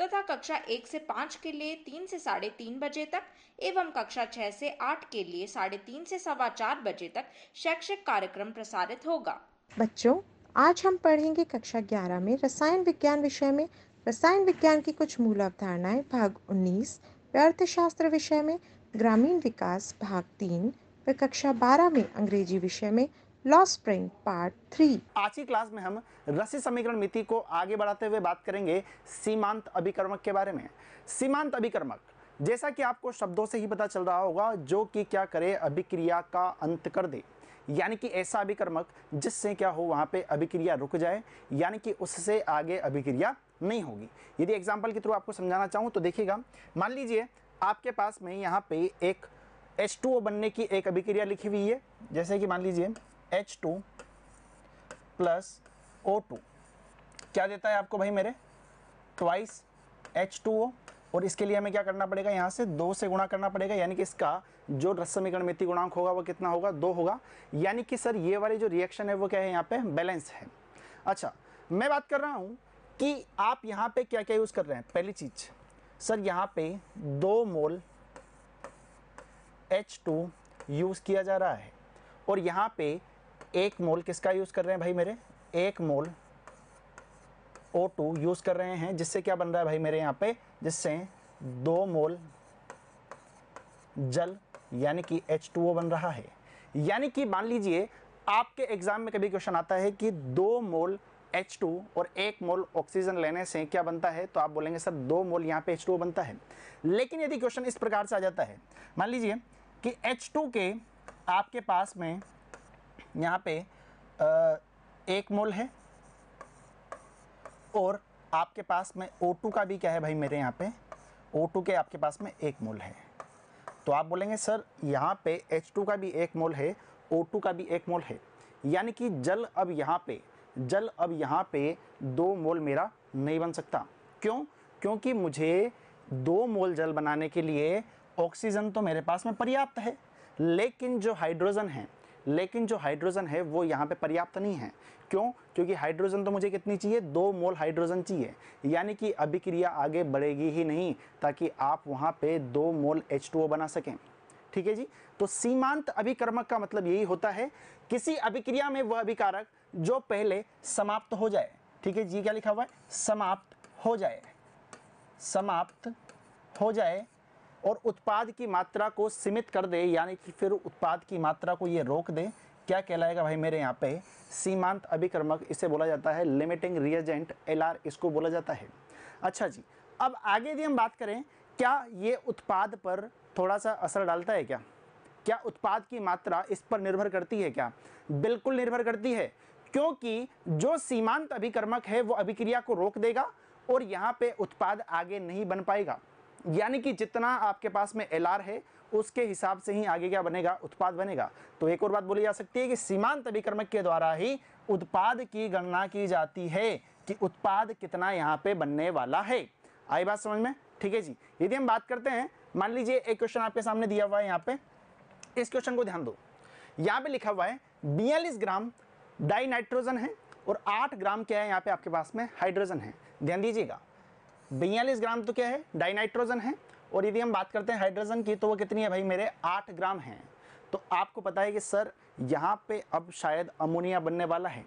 तथा कक्षा एक से पाँच के लिए तीन से साढ़े तीन बजे तक एवं कक्षा छः से आठ के लिए साढ़े तीन से सवा चार बजे तक शैक्षिक कार्यक्रम प्रसारित होगा बच्चों आज हम पढ़ेंगे कक्षा ग्यारह में रसायन विज्ञान विषय में रसायन विज्ञान की कुछ मूल अवधारणाएं भाग उन्नीस व अर्थशास्त्र विषय में ग्रामीण विकास भाग तीन व कक्षा बारह में अंग्रेजी विषय में लॉ स्प्रिंग पार्ट थ्री आज की क्लास में हम रसी समीकरण मिति को आगे बढ़ाते हुए बात करेंगे सीमांत अभिक्रमक के बारे में सीमांत अभिक्रमक जैसा कि आपको शब्दों से ही पता चल रहा होगा जो कि क्या करे अभिक्रिया का अंत कर दे यानी कि ऐसा अभिक्रमक जिससे क्या हो वहाँ पे अभिक्रिया रुक जाए यानी कि उससे आगे अभिक्रिया नहीं होगी यदि एग्जाम्पल के थ्रू आपको समझाना चाहूँ तो देखिएगा मान लीजिए आपके पास में यहाँ पे एक H2O बनने की एक अभिक्रिया लिखी हुई है जैसे कि मान लीजिए H two plus O two क्या देता है आपको भाई मेरे ट्वाइस एच टू ओ और इसके लिए हमें क्या करना पड़ेगा यहाँ से दो से गुणा करना पड़ेगा यानी कि इसका जो रसमीकरण समीकरण मिति गुणांक होगा वो कितना होगा दो होगा यानी कि सर ये वाली जो रिएक्शन है वो क्या है यहाँ पे बैलेंस है अच्छा मैं बात कर रहा हूँ कि आप यहाँ पे क्या क्या यूज़ कर रहे हैं पहली चीज़ सर यहाँ पे दो मोल एच टू यूज़ किया जा रहा है और यहाँ पे एक मोल किसका यूज़ कर रहे हैं भाई मेरे एक मोल O2 यूज़ कर रहे हैं जिससे क्या बन रहा है भाई मेरे यहाँ पे जिससे दो मोल जल यानी कि H2O बन रहा है यानी कि मान लीजिए आपके एग्जाम में कभी क्वेश्चन आता है कि दो मोल H2 और एक मोल ऑक्सीजन लेने से क्या बनता है तो आप बोलेंगे सर दो मोल यहाँ पे H2O बनता है लेकिन यदि क्वेश्चन इस प्रकार से आ जाता है मान लीजिए कि H2 के आपके पास में यहाँ पे एक मोल है और आपके पास में O2 का भी क्या है भाई मेरे यहाँ पे O2 के आपके पास में एक मोल है तो आप बोलेंगे सर यहाँ पे H2 का भी एक मोल है O2 का भी एक मोल है यानी कि जल अब यहाँ पे जल अब यहाँ पे दो मोल मेरा नहीं बन सकता क्यों क्योंकि मुझे दो मोल जल बनाने के लिए ऑक्सीजन तो मेरे पास में पर्याप्त है लेकिन जो हाइड्रोजन है लेकिन जो हाइड्रोजन है वो यहाँ पे पर्याप्त नहीं है क्यों क्योंकि हाइड्रोजन तो मुझे कितनी चाहिए दो मोल हाइड्रोजन चाहिए यानी कि अभिक्रिया आगे बढ़ेगी ही नहीं ताकि आप वहाँ पे दो मोल एच बना सकें ठीक है जी तो सीमांत अभिक्रमक का मतलब यही होता है किसी अभिक्रिया में वह अभिकारक जो पहले समाप्त हो जाए ठीक है जी क्या लिखा हुआ है समाप्त हो जाए समाप्त हो जाए और उत्पाद की मात्रा को सीमित कर दे यानी कि फिर उत्पाद की मात्रा को ये रोक दे क्या कहलाएगा भाई मेरे यहाँ पे सीमांत अभिक्रमक इसे बोला जाता है लिमिटिंग रिएजेंट एल इसको बोला जाता है अच्छा जी अब आगे भी हम बात करें क्या ये उत्पाद पर थोड़ा सा असर डालता है क्या क्या उत्पाद की मात्रा इस पर निर्भर करती है क्या बिल्कुल निर्भर करती है क्योंकि जो सीमांत अभिक्रमक है वो अभिक्रिया को रोक देगा और यहाँ पे उत्पाद आगे नहीं बन पाएगा यानी कि जितना आपके पास में एल है उसके हिसाब से ही आगे क्या बनेगा उत्पाद बनेगा तो एक और बात बोली जा सकती है कि सीमांत अभिक्रमक के द्वारा ही उत्पाद की गणना की जाती है कि उत्पाद कितना यहाँ पे बनने वाला है आई बात समझ में ठीक है जी यदि हम बात करते हैं मान लीजिए एक क्वेश्चन आपके सामने दिया हुआ है यहाँ पे इस क्वेश्चन को ध्यान दो यहाँ पे लिखा हुआ है बयालीस ग्राम डाई नाइट्रोजन है और आठ ग्राम क्या है यहाँ पे आपके पास में हाइड्रोजन है ध्यान दीजिएगा बयालीस ग्राम तो क्या है डाइनाइट्रोजन है और यदि हम बात करते हैं हाइड्रोजन की तो वो कितनी है भाई मेरे आठ ग्राम हैं तो आपको पता है कि सर यहाँ पे अब शायद अमोनिया बनने वाला है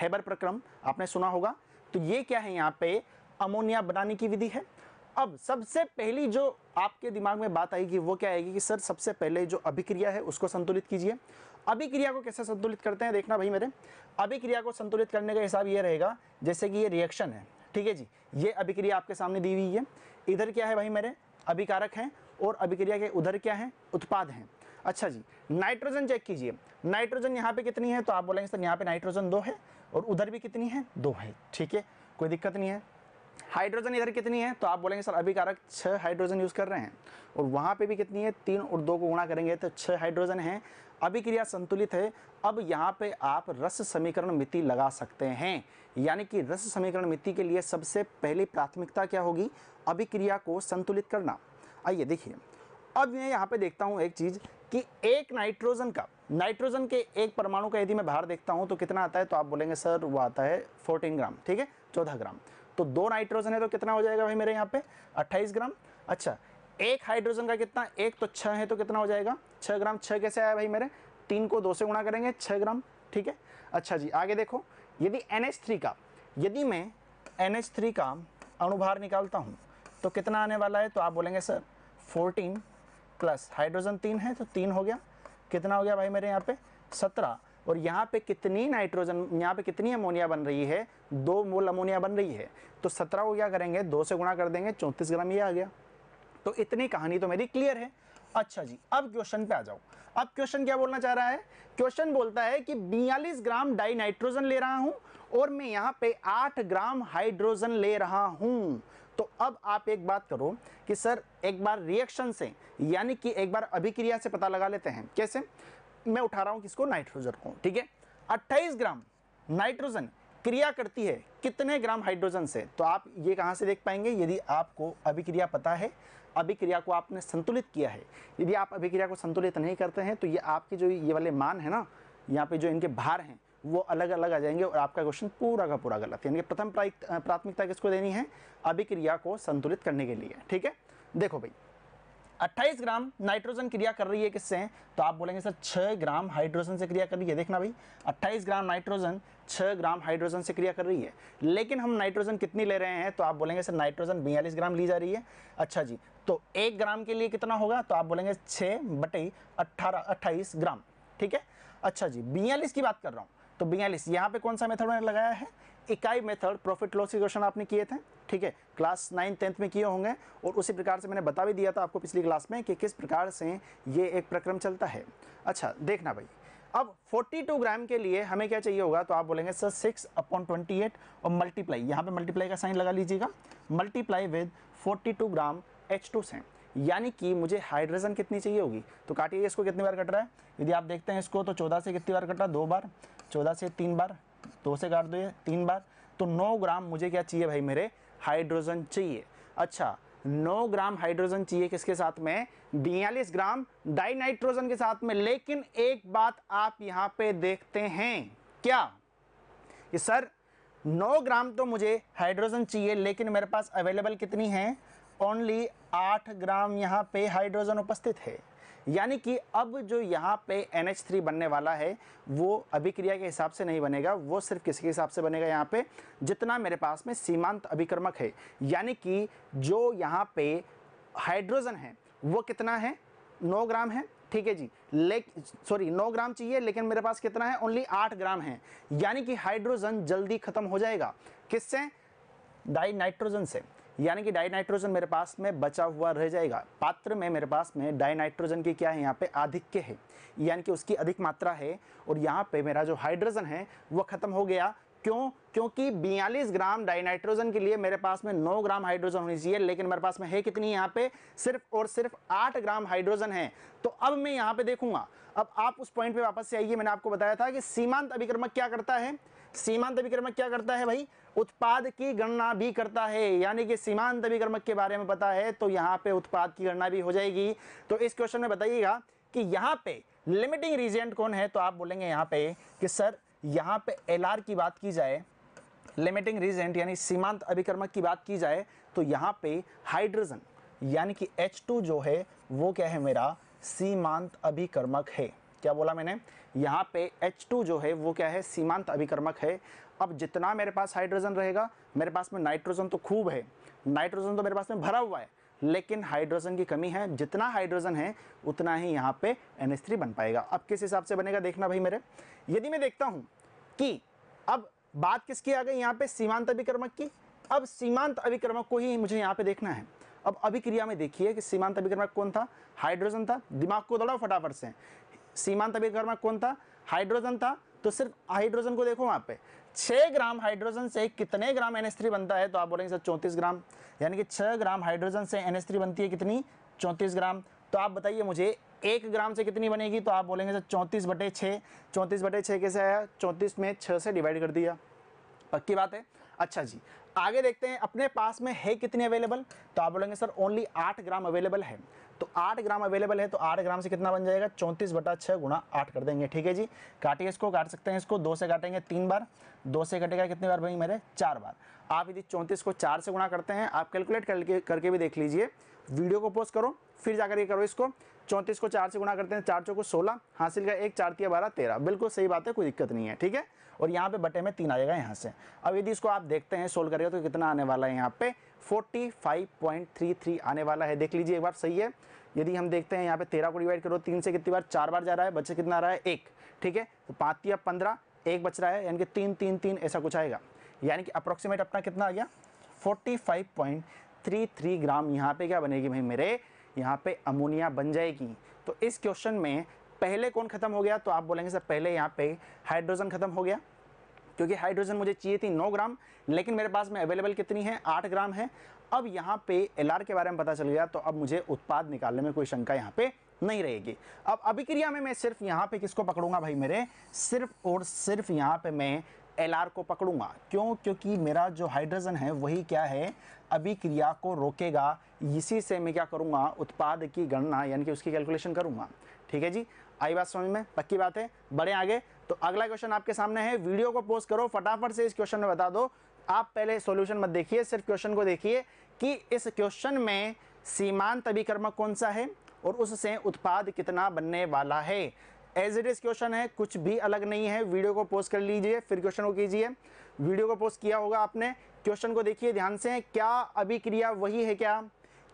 हेबर प्रक्रम आपने सुना होगा तो ये क्या है यहाँ पे अमोनिया बनाने की विधि है अब सबसे पहली जो आपके दिमाग में बात आएगी वो क्या आएगी कि सर सबसे पहले जो अभिक्रिया है उसको संतुलित कीजिए अभिक्रिया को कैसे संतुलित करते हैं देखना भाई मेरे अभिक्रिया को संतुलित करने का हिसाब ये रहेगा जैसे कि ये रिएक्शन है ठीक है जी ये अभिक्रिया आपके सामने दी हुई है इधर क्या है भाई मेरे अभिकारक हैं और अभिक्रिया के उधर क्या है उत्पाद हैं अच्छा जी नाइट्रोजन चेक कीजिए नाइट्रोजन यहाँ पे कितनी है तो आप बोलेंगे सर यहाँ पे नाइट्रोजन दो है और उधर भी कितनी है दो है ठीक है कोई दिक्कत नहीं है हाइड्रोजन इधर कितनी है तो आप बोलेंगे सर अभी कारक छः हाइड्रोजन यूज़ कर रहे हैं और वहाँ पे भी कितनी है तीन और दो को गुणा करेंगे तो छः हाइड्रोजन है अभिक्रिया संतुलित है अब यहाँ पे आप रस समीकरण मिति लगा सकते हैं यानी कि रस समीकरण मिति के लिए सबसे पहली प्राथमिकता क्या होगी अभिक्रिया को संतुलित करना आइए देखिए अब मैं यहाँ पे देखता हूँ एक चीज़ कि एक नाइट्रोजन का नाइट्रोजन के एक परमाणु का यदि मैं बाहर देखता हूँ तो कितना आता है तो आप बोलेंगे सर वो आता है फोर्टीन ग्राम ठीक है चौदह ग्राम तो दो नाइट्रोजन है तो कितना हो जाएगा भाई मेरे यहाँ पे अट्ठाईस ग्राम अच्छा एक हाइड्रोजन का कितना एक तो छः है तो कितना हो जाएगा छः ग्राम छः कैसे आया भाई मेरे तीन को दो से गुणा करेंगे छः ग्राम ठीक है अच्छा जी आगे देखो यदि एन का यदि मैं एन का अणुभार निकालता हूँ तो कितना आने वाला है तो आप बोलेंगे सर 14 प्लस हाइड्रोजन तीन है तो तीन हो गया कितना हो गया भाई मेरे यहाँ पे सत्रह और यहाँ पे कितनी नाइट्रोजन यहाँ पे कितनी अमोनिया बन रही है दो मोल अमोनिया बन रही है तो सत्रह को क्या करेंगे दो से गुणा कर देंगे चौंतीस ग्राम ये आ गया तो इतनी कहानी तो मेरी क्लियर है अच्छा जी अब क्वेश्चन पे आ जाओ अब क्वेश्चन क्या बोलना चाह रहा है क्वेश्चन बोलता है कि बयालीस ग्राम डाई नाइट्रोजन ले रहा हूं और मैं यहाँ पे आठ ग्राम हाइड्रोजन ले रहा हूं तो अब आप एक बात करो कि सर एक बार रिएक्शन से यानी कि एक बार अभिक्रिया से पता लगा लेते हैं कैसे मैं उठा रहा हूं किसको नाइट्रोजन को ठीक है अट्ठाईस ग्राम नाइट्रोजन क्रिया करती है कितने ग्राम हाइड्रोजन से तो आप ये कहां से देख पाएंगे यदि आपको अभिक्रिया पता है अभिक्रिया को आपने संतुलित किया है यदि आप अभिक्रिया को संतुलित नहीं करते हैं तो ये आपके जो ये वाले मान है ना यहाँ पे जो इनके भार हैं वो अलग अलग आ जाएंगे और आपका क्वेश्चन पूरा का पूरा गलत है यानी कि प्रथम प्राथमिकता किसको देनी है अभिक्रिया को संतुलित करने के लिए ठीक है देखो भाई 28 ग्राम नाइट्रोजन क्रिया कर रही है किससे तो आप बोलेंगे सर 6 ग्राम हाइड्रोजन से क्रिया कर रही है देखना भाई 28 ग्राम नाइट्रोजन 6 ग्राम हाइड्रोजन से क्रिया कर रही है लेकिन हम नाइट्रोजन कितनी ले रहे हैं तो आप बोलेंगे सर नाइट्रोजन बयालीस ग्राम ली जा रही है अच्छा जी तो एक ग्राम के लिए कितना होगा तो आप बोलेंगे छः बटे अट्ठारह अट्ठाईस ग्राम ठीक है अच्छा जी बयालीस की बात कर रहा हूँ तो बयालीस यहाँ पे कौन सा मेथड मैंने लगाया है इकाई मेथड प्रॉफिट लॉस के क्वेश्चन आपने किए थे ठीक है क्लास नाइन टेंथ में किए होंगे और उसी प्रकार से मैंने बता भी दिया था आपको पिछली क्लास में कि किस प्रकार से ये एक प्रक्रम चलता है अच्छा देखना भाई अब 42 ग्राम के लिए हमें क्या चाहिए होगा तो आप बोलेंगे सर 6 अपॉन 28 और मल्टीप्लाई यहाँ पे मल्टीप्लाई का साइन लगा लीजिएगा multiply with 42 gram H two से यानी कि मुझे हाइड्रोजन कितनी चाहिए होगी तो काटिए इसको कितनी बार कट रहा है यदि आप देखते हैं इसको तो 14 से कितनी बार कट रहा है दो बार 14 से तीन बार दो से काट दो तीन बार तो नौ ग्राम मुझे क्या चाहिए भाई मेरे हाइड्रोजन चाहिए अच्छा 9 ग्राम हाइड्रोजन चाहिए किसके साथ में बयालीस ग्राम डाइनाइट्रोजन के साथ में लेकिन एक बात आप यहाँ पे देखते हैं क्या कि सर 9 ग्राम तो मुझे हाइड्रोजन चाहिए लेकिन मेरे पास अवेलेबल कितनी है ओनली 8 ग्राम यहाँ पे हाइड्रोजन उपस्थित है यानी कि अब जो यहाँ पे एन थ्री बनने वाला है वो अभिक्रिया के हिसाब से नहीं बनेगा वो सिर्फ किसके हिसाब से बनेगा यहाँ पे जितना मेरे पास में सीमांत अभिक्रमक है यानी कि जो यहाँ पे हाइड्रोजन है वो कितना है नौ ग्राम है ठीक है जी ले सॉरी 9 ग्राम चाहिए लेकिन मेरे पास कितना है ओनली 8 ग्राम है यानी कि हाइड्रोजन जल्दी खत्म हो जाएगा किससे डाई नाइट्रोजन से यानी कि डाई नाइट्रोजन मेरे पास में बचा हुआ रह जाएगा पात्र में मेरे पास में डाई नाइट्रोजन की क्या है यहाँ पे आधिक्य है यानी कि उसकी अधिक मात्रा है और यहाँ पे मेरा जो हाइड्रोजन है वो ख़त्म हो गया क्यों क्योंकि 42 ग्राम डाइनाइट्रोजन के लिए मेरे पास में 9 ग्राम हाइड्रोजन होनी चाहिए लेकिन मेरे पास में है कितनी यहाँ पे सिर्फ और सिर्फ 8 ग्राम हाइड्रोजन है तो अब मैं यहाँ पे देखूंगा अब आप उस पॉइंट पे वापस से आइए मैंने आपको बताया था कि सीमांत अभिक्रमक क्या करता है सीमांत अभिक्रमक क्या करता है भाई उत्पाद की गणना भी करता है यानी कि सीमांत अभिक्रमक के बारे में पता है तो यहाँ पे उत्पाद की गणना भी हो जाएगी तो इस क्वेश्चन में बताइएगा कि यहाँ पे लिमिटिंग रीजेंट कौन है तो आप बोलेंगे यहाँ पे कि सर यहाँ पे एल की बात की जाए लिमिटिंग रीजेंट यानी सीमांत अभिक्रमक की बात की जाए तो यहाँ पे हाइड्रोजन यानी कि H2 जो है वो क्या है मेरा सीमांत अभिकर्मक है क्या बोला मैंने यहाँ पे H2 जो है वो क्या है सीमांत अभिक्रमक है अब जितना मेरे पास हाइड्रोजन रहेगा मेरे पास में नाइट्रोजन तो खूब है नाइट्रोजन तो मेरे पास में भरा हुआ है लेकिन हाइड्रोजन की कमी है जितना हाइड्रोजन है उतना ही यहाँ पे एन बन पाएगा अब किस हिसाब से बनेगा देखना भाई मेरे यदि मैं देखता हूँ कि अब बात किसकी आ गई यहाँ पे सीमांत अभिक्रमक की अब सीमांत अभिक्रमक को ही मुझे यहाँ पे देखना है अब अभिक्रिया में देखिए कि सीमांत अभिक्रमक कौन था हाइड्रोजन था दिमाग को दौड़ा फटाफट से सीमांत अभिकर्मक कौन था हाइड्रोजन था तो सिर्फ हाइड्रोजन को देखो वहाँ पे 6 ग्राम हाइड्रोजन से कितने ग्राम NH3 बनता है तो आप बोलेंगे सर चौंतीस ग्राम यानी कि 6 ग्राम हाइड्रोजन से NH3 बनती है कितनी चौंतीस ग्राम तो आप बताइए मुझे एक ग्राम से कितनी बनेगी तो आप बोलेंगे सर चौंतीस बटे छः चौंतीस बटे छः कैसे आया चौंतीस में छः से डिवाइड कर दिया पक्की बात है अच्छा जी आगे देखते हैं अपने पास में है कितनी अवेलेबल तो आप बोलेंगे सर ओनली आठ ग्राम अवेलेबल है तो आठ ग्राम अवेलेबल है तो आठ ग्राम से कितना बन जाएगा चौंतीस बटा छः गुणा आठ कर देंगे ठीक है जी काटिए इसको काट सकते हैं इसको दो से काटेंगे तीन बार दो से कटेगा कितनी बार भाई मेरे चार बार आप यदि चौंतीस को चार से गुणा करते हैं आप कैलकुलेट करके करके भी देख लीजिए वीडियो को पोस्ट करो फिर जाकर ये करो इसको चौंतीस को चार से गुणा करते हैं चार चौको सोलह हासिल का एक चार तीन बारह तेरह बिल्कुल सही बात है कोई दिक्कत नहीं है ठीक है और यहाँ पे बटे में तीन आएगा यहाँ से अब यदि इसको आप देखते हैं सोल्व करेगा तो कितना आने वाला है यहाँ पे 45.33 आने वाला है देख लीजिए एक बार सही है यदि हम देखते हैं यहाँ पे तेरह को डिवाइड करो तीन से कितनी बार चार बार जा रहा है बच्चे कितना आ रहा है एक ठीक है तो पाँच या पंद्रह एक बच रहा है यानी कि तीन तीन तीन ऐसा कुछ आएगा यानी कि अप्रोक्सीमेट अपना कितना आ गया थ्री ग्राम यहाँ पे क्या बनेगी भाई मेरे यहाँ पे अमोनिया बन जाएगी तो इस क्वेश्चन में पहले कौन ख़त्म हो गया तो आप बोलेंगे सर पहले यहाँ पे हाइड्रोजन ख़त्म हो गया क्योंकि हाइड्रोजन मुझे चाहिए थी 9 ग्राम लेकिन मेरे पास में अवेलेबल कितनी है 8 ग्राम है अब यहाँ पे एल के बारे में पता चल गया तो अब मुझे उत्पाद निकालने में कोई शंका यहाँ पे नहीं रहेगी अब अभिक्रिया में मैं सिर्फ यहाँ पे किसको पकड़ूंगा भाई मेरे सिर्फ और सिर्फ यहाँ पे मैं एल को पकड़ूंगा क्यों क्योंकि मेरा जो हाइड्रोजन है वही क्या है अभिक्रिया को रोकेगा इसी से मैं क्या करूँगा उत्पाद की गणना यानी कि उसकी कैलकुलेशन करूँगा ठीक है जी आई बात समझ में पक्की बात है बड़े आगे तो अगला क्वेश्चन आपके सामने है वीडियो को पोस्ट करो फटाफट से इस क्वेश्चन में बता दो आप पहले सॉल्यूशन मत देखिए सिर्फ क्वेश्चन को देखिए कि इस क्वेश्चन में सीमांत अभिक्रमक कौन सा है और उससे उत्पाद कितना बनने वाला है एज इट इज़ क्वेश्चन है कुछ भी अलग नहीं है वीडियो को पोस्ट कर लीजिए फिर क्वेश्चन को कीजिए वीडियो को पोस्ट किया होगा आपने क्वेश्चन को देखिए ध्यान से क्या अभिक्रिया वही है क्या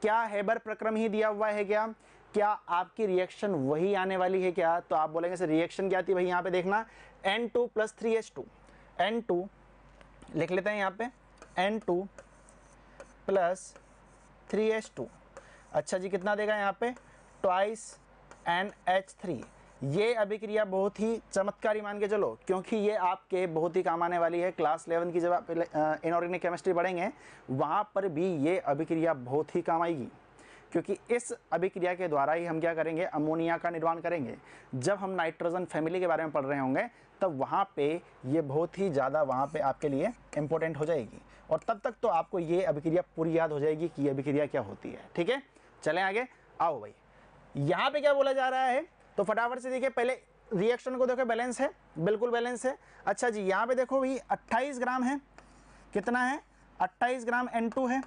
क्या हैबर प्रक्रम ही दिया हुआ है क्या क्या आपकी रिएक्शन वही आने वाली है क्या तो आप बोलेंगे सर रिएक्शन क्या थी भाई यहाँ पे देखना N two plus three H two N two लिख लेते हैं यहाँ पे N two plus three H two अच्छा जी कितना देगा यहाँ पे ट्वाइस एन एच थ्री ये अभिक्रिया बहुत ही चमत्कारी मान के चलो क्योंकि ये आपके बहुत ही काम आने वाली है क्लास इलेवन की जब आप इनऑर्गेनिक केमिस्ट्री पढ़ेंगे वहाँ पर भी ये अभिक्रिया बहुत ही काम आएगी क्योंकि इस अभिक्रिया के द्वारा ही हम क्या करेंगे अमोनिया का निर्माण करेंगे जब हम नाइट्रोजन फैमिली के बारे में पढ़ रहे होंगे तब वहाँ पे ये बहुत ही ज़्यादा वहाँ पे आपके लिए इम्पोर्टेंट हो जाएगी और तब तक तो आपको ये अभिक्रिया पूरी याद हो जाएगी कि ये अभिक्रिया क्या होती है ठीक है चलें आगे आओ भाई यहाँ पे क्या बोला जा रहा है तो फटाफट से देखिए पहले रिएक्शन को देखो बैलेंस है बिल्कुल बैलेंस है अच्छा जी यहाँ पे देखो भाई 28 ग्राम है कितना है 28 ग्राम N2 है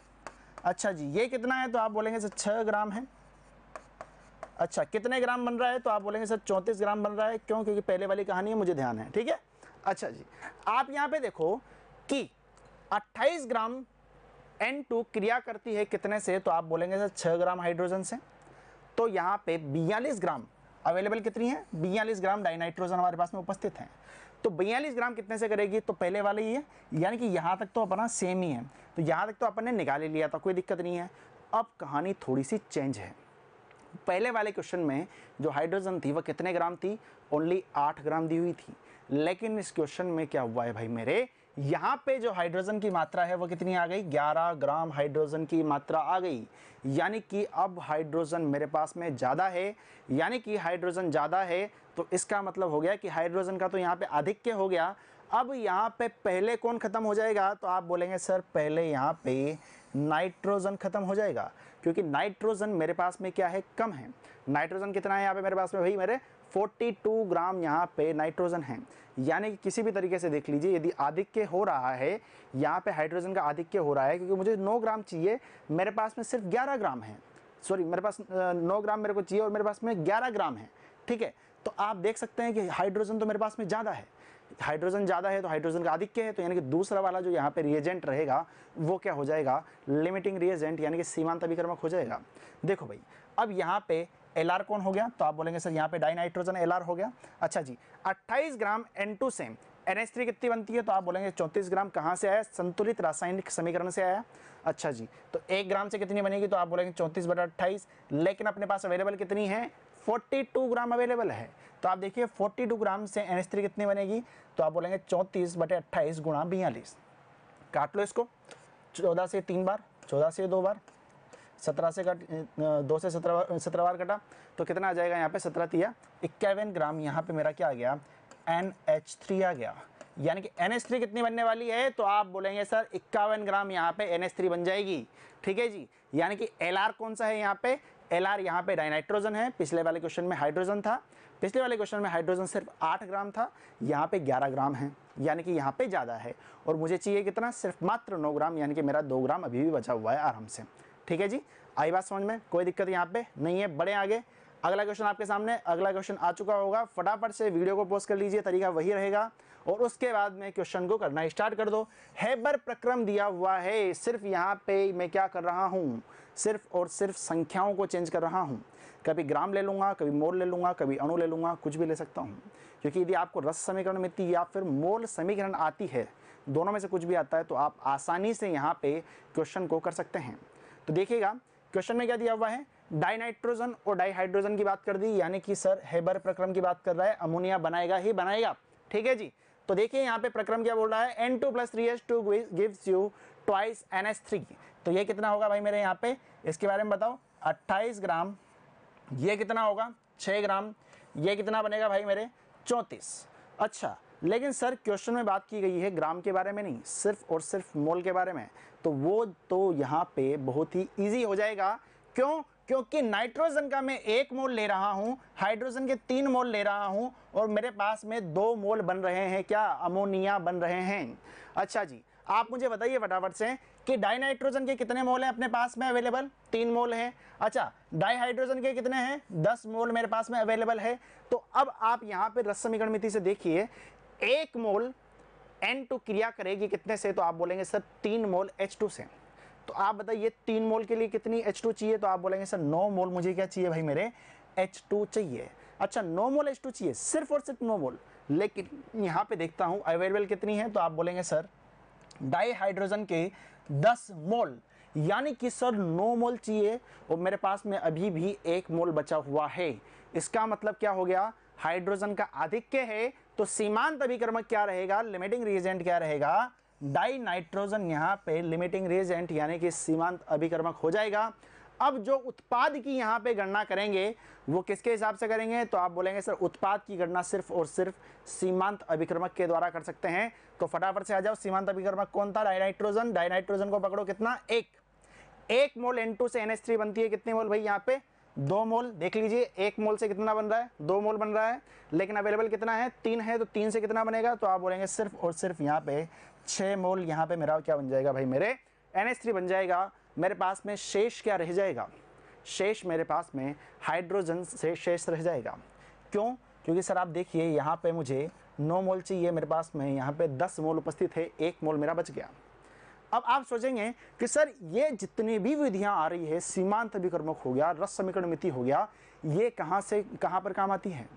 अच्छा जी ये कितना है तो आप बोलेंगे सर छः ग्राम है अच्छा कितने ग्राम बन रहा है तो आप बोलेंगे सर चौंतीस ग्राम बन रहा है क्यों क्योंकि पहले वाली कहानी है मुझे ध्यान है ठीक है अच्छा जी आप यहाँ पे देखो कि अट्ठाईस ग्राम टू क्रिया करती है कितने से तो आप बोलेंगे सर छः ग्राम हाइड्रोजन से तो यहाँ पे बयालीस ग्राम अवेलेबल कितनी है बयालीस ग्राम डाइनाइट्रोजन हमारे पास में उपस्थित है तो बयालीस ग्राम कितने से करेगी तो पहले वाले ही है यानी कि यहाँ तक तो अपना सेम ही है तो यहाँ तक तो अपन ने निकाल ही लिया था कोई दिक्कत नहीं है अब कहानी थोड़ी सी चेंज है पहले वाले क्वेश्चन में जो हाइड्रोजन थी वह कितने ग्राम थी ओनली आठ ग्राम दी हुई थी लेकिन इस क्वेश्चन में क्या हुआ है भाई मेरे यहाँ पे जो हाइड्रोजन की मात्रा है वो कितनी आ गई 11 ग्राम हाइड्रोजन की मात्रा आ गई यानी कि अब हाइड्रोजन मेरे पास में ज़्यादा है यानी कि हाइड्रोजन ज़्यादा है तो इसका मतलब हो गया कि हाइड्रोजन का तो यहाँ पे अधिक के हो गया अब यहाँ पे पहले कौन ख़त्म हो जाएगा तो आप बोलेंगे सर पहले यहाँ पे नाइट्रोजन ख़त्म हो जाएगा क्योंकि नाइट्रोजन मेरे पास में क्या है कम है नाइट्रोजन कितना है यहाँ पे मेरे पास में भाई मेरे 42 ग्राम यहाँ पे नाइट्रोजन है यानी कि किसी भी तरीके से देख लीजिए यदि आधिक्य हो रहा है यहाँ पे हाइड्रोजन का आधिक्य हो रहा है क्योंकि मुझे 9 ग्राम चाहिए मेरे पास में सिर्फ 11 ग्राम है सॉरी मेरे पास 9 ग्राम मेरे को चाहिए और मेरे पास में 11 ग्राम है ठीक है तो आप देख सकते हैं कि हाइड्रोजन तो मेरे पास में ज़्यादा है हाइड्रोजन ज़्यादा है तो हाइड्रोजन का आधिक्य है तो यानी कि दूसरा वाला जो यहाँ पे रिएजेंट रहेगा वो क्या हो जाएगा लिमिटिंग रिएजेंट यानी कि सीमांत अभिक्रमक हो जाएगा देखो भाई अब यहाँ पे एल कौन हो गया तो आप बोलेंगे सर यहाँ पे डाई नाइट्रोजन एल हो गया अच्छा जी अट्ठाईस gram N two same N H three कितनी बनती है तो आप बोलेंगे चौंतीस ग्राम कहाँ से आया संतुलित रासायनिक समीकरण से आया अच्छा जी तो एक ग्राम से कितनी बनेगी तो आप बोलेंगे चौंतीस बटा अट्ठाईस लेकिन अपने पास अवेलेबल कितनी है 42 ग्राम अवेलेबल है तो आप देखिए 42 ग्राम से एन कितनी बनेगी तो आप बोलेंगे चौंतीस बटे अट्ठाईस गुणा बयालीस काट लो इसको चौदह से तीन बार चौदह से दो बार सत्रह से कट दो से सत्रह सत्रह बार कटा तो कितना आ जाएगा यहाँ पे सत्रह तिया इक्यावन ग्राम यहाँ पे मेरा क्या आ गया एन एच थ्री आ गया यानी कि एन एच थ्री कितनी बनने वाली है तो आप बोलेंगे सर इक्यावन ग्राम यहाँ पे एन एच थ्री बन जाएगी ठीक है जी यानी कि एल आर कौन सा है यहाँ पे एल आर यहाँ पे डाइनाइट्रोजन है पिछले वाले क्वेश्चन में हाइड्रोजन था पिछले वाले क्वेश्चन में हाइड्रोजन सिर्फ आठ ग्राम था यहाँ पे ग्यारह ग्राम है यानी कि यहाँ पे ज़्यादा है और मुझे चाहिए कितना सिर्फ मात्र नौ ग्राम यानी कि मेरा दो ग्राम अभी भी बचा हुआ है आराम से ठीक है जी आई बात समझ में कोई दिक्कत यहाँ पे नहीं है बड़े आगे अगला क्वेश्चन आपके सामने अगला क्वेश्चन आ चुका होगा फटाफट से वीडियो को पोस्ट कर लीजिए तरीका वही रहेगा और उसके बाद में क्वेश्चन को करना स्टार्ट कर दो हैबर प्रक्रम दिया हुआ है सिर्फ यहाँ पे मैं क्या कर रहा हूँ सिर्फ और सिर्फ संख्याओं को चेंज कर रहा हूँ कभी ग्राम ले लूँगा कभी मोल ले लूँगा कभी अणु ले लूँगा कुछ भी ले सकता हूँ क्योंकि यदि आपको रस समीकरण मिलती या फिर मोल समीकरण आती है दोनों में से कुछ भी आता है तो आप आसानी से यहाँ पे क्वेश्चन को कर सकते हैं तो देखिएगा क्वेश्चन में क्या दिया हुआ है डाइनाइट्रोजन और डाईहाइड्रोजन की बात कर दी यानी कि सर हेबर प्रक्रम की बात कर रहा है अमोनिया बनाएगा ही बनाएगा ठीक है जी तो देखिए यहाँ पे प्रक्रम क्या बोल रहा है N two plus three S two gives you twice N S three तो ये कितना होगा भाई मेरे यहाँ पे इसके बारे में बताओ 28 ग्राम ये कितना होगा 6 ग्राम ये कितना बनेगा भाई मेरे 34 अच्छा लेकिन सर क्वेश्चन में बात की गई है ग्राम के बारे में नहीं सिर्फ और सिर्फ मोल के बारे में तो वो तो यहाँ पे बहुत ही ईजी हो जाएगा क्यों क्योंकि नाइट्रोजन का मैं एक मोल ले रहा हूँ हाइड्रोजन के तीन मोल ले रहा हूँ और मेरे पास में दो मोल बन रहे हैं क्या अमोनिया बन रहे हैं अच्छा जी आप मुझे बताइए फटाफट से कि डाइनाइट्रोजन के कितने मोल हैं अपने पास में अवेलेबल तीन मोल हैं अच्छा डाइहाइड्रोजन के कितने हैं दस मोल मेरे पास में अवेलेबल है तो अब आप यहाँ पर रस मिति से देखिए एक मोल एन टू तो क्रिया करेगी कितने से तो आप बोलेंगे सर तीन मोल एच टू से तो आप बताइए तीन मोल के लिए कितनी एच टू चाहिए तो आप बोलेंगे सर नौ मोल मुझे क्या चाहिए भाई मेरे एच टू चाहिए अच्छा नौ मोल एच टू चाहिए सिर्फ और सिर्फ नौ मोल लेकिन यहाँ पे देखता हूँ अवेलेबल कितनी है तो आप बोलेंगे सर डाई हाइड्रोजन के दस मोल यानी कि सर 9 मोल चाहिए और मेरे पास में अभी भी एक मोल बचा हुआ है इसका मतलब क्या हो गया हाइड्रोजन का आधिक्य है तो सीमांत अभिक्रमक क्या रहेगा लिमिटिंग रिएजेंट क्या रहेगा डाई नाइट्रोजन यहां पे लिमिटिंग रिएजेंट यानी कि सीमांत अभिक्रमक हो जाएगा अब जो उत्पाद की यहां पे गणना करेंगे वो किसके हिसाब से करेंगे तो आप बोलेंगे सर उत्पाद की गणना सिर्फ और सिर्फ सीमांत अभिक्रमक के द्वारा कर सकते हैं तो फटाफट से आ जाओ सीमांत अभिक्रमक कौन था डाई नाइट्रोजन डाई नाइट्रोजन को पकड़ो कितना एक एक मोल एन से एन बनती है कितने मोल भाई यहाँ पे दो मोल देख लीजिए एक मोल से कितना बन रहा है दो मोल बन रहा है लेकिन अवेलेबल कितना है तीन है तो तीन से कितना बनेगा तो आप बोलेंगे सिर्फ और सिर्फ यहाँ पे छः मोल यहाँ पे मेरा क्या बन जाएगा भाई मेरे एन बन जाएगा मेरे पास में शेष क्या रह जाएगा शेष मेरे पास में हाइड्रोजन से शेष रह जाएगा क्यों क्योंकि सर आप देखिए यहाँ पे मुझे नौ मोल चाहिए मेरे पास में यहाँ पे दस मोल उपस्थित है एक मोल मेरा बच गया अब आप सोचेंगे कि सर ये जितने भी विधियां आ रही है सीमांत अभिक्रमक हो गया रस समीकरण मिति हो गया ये कहां से कहां पर काम आती है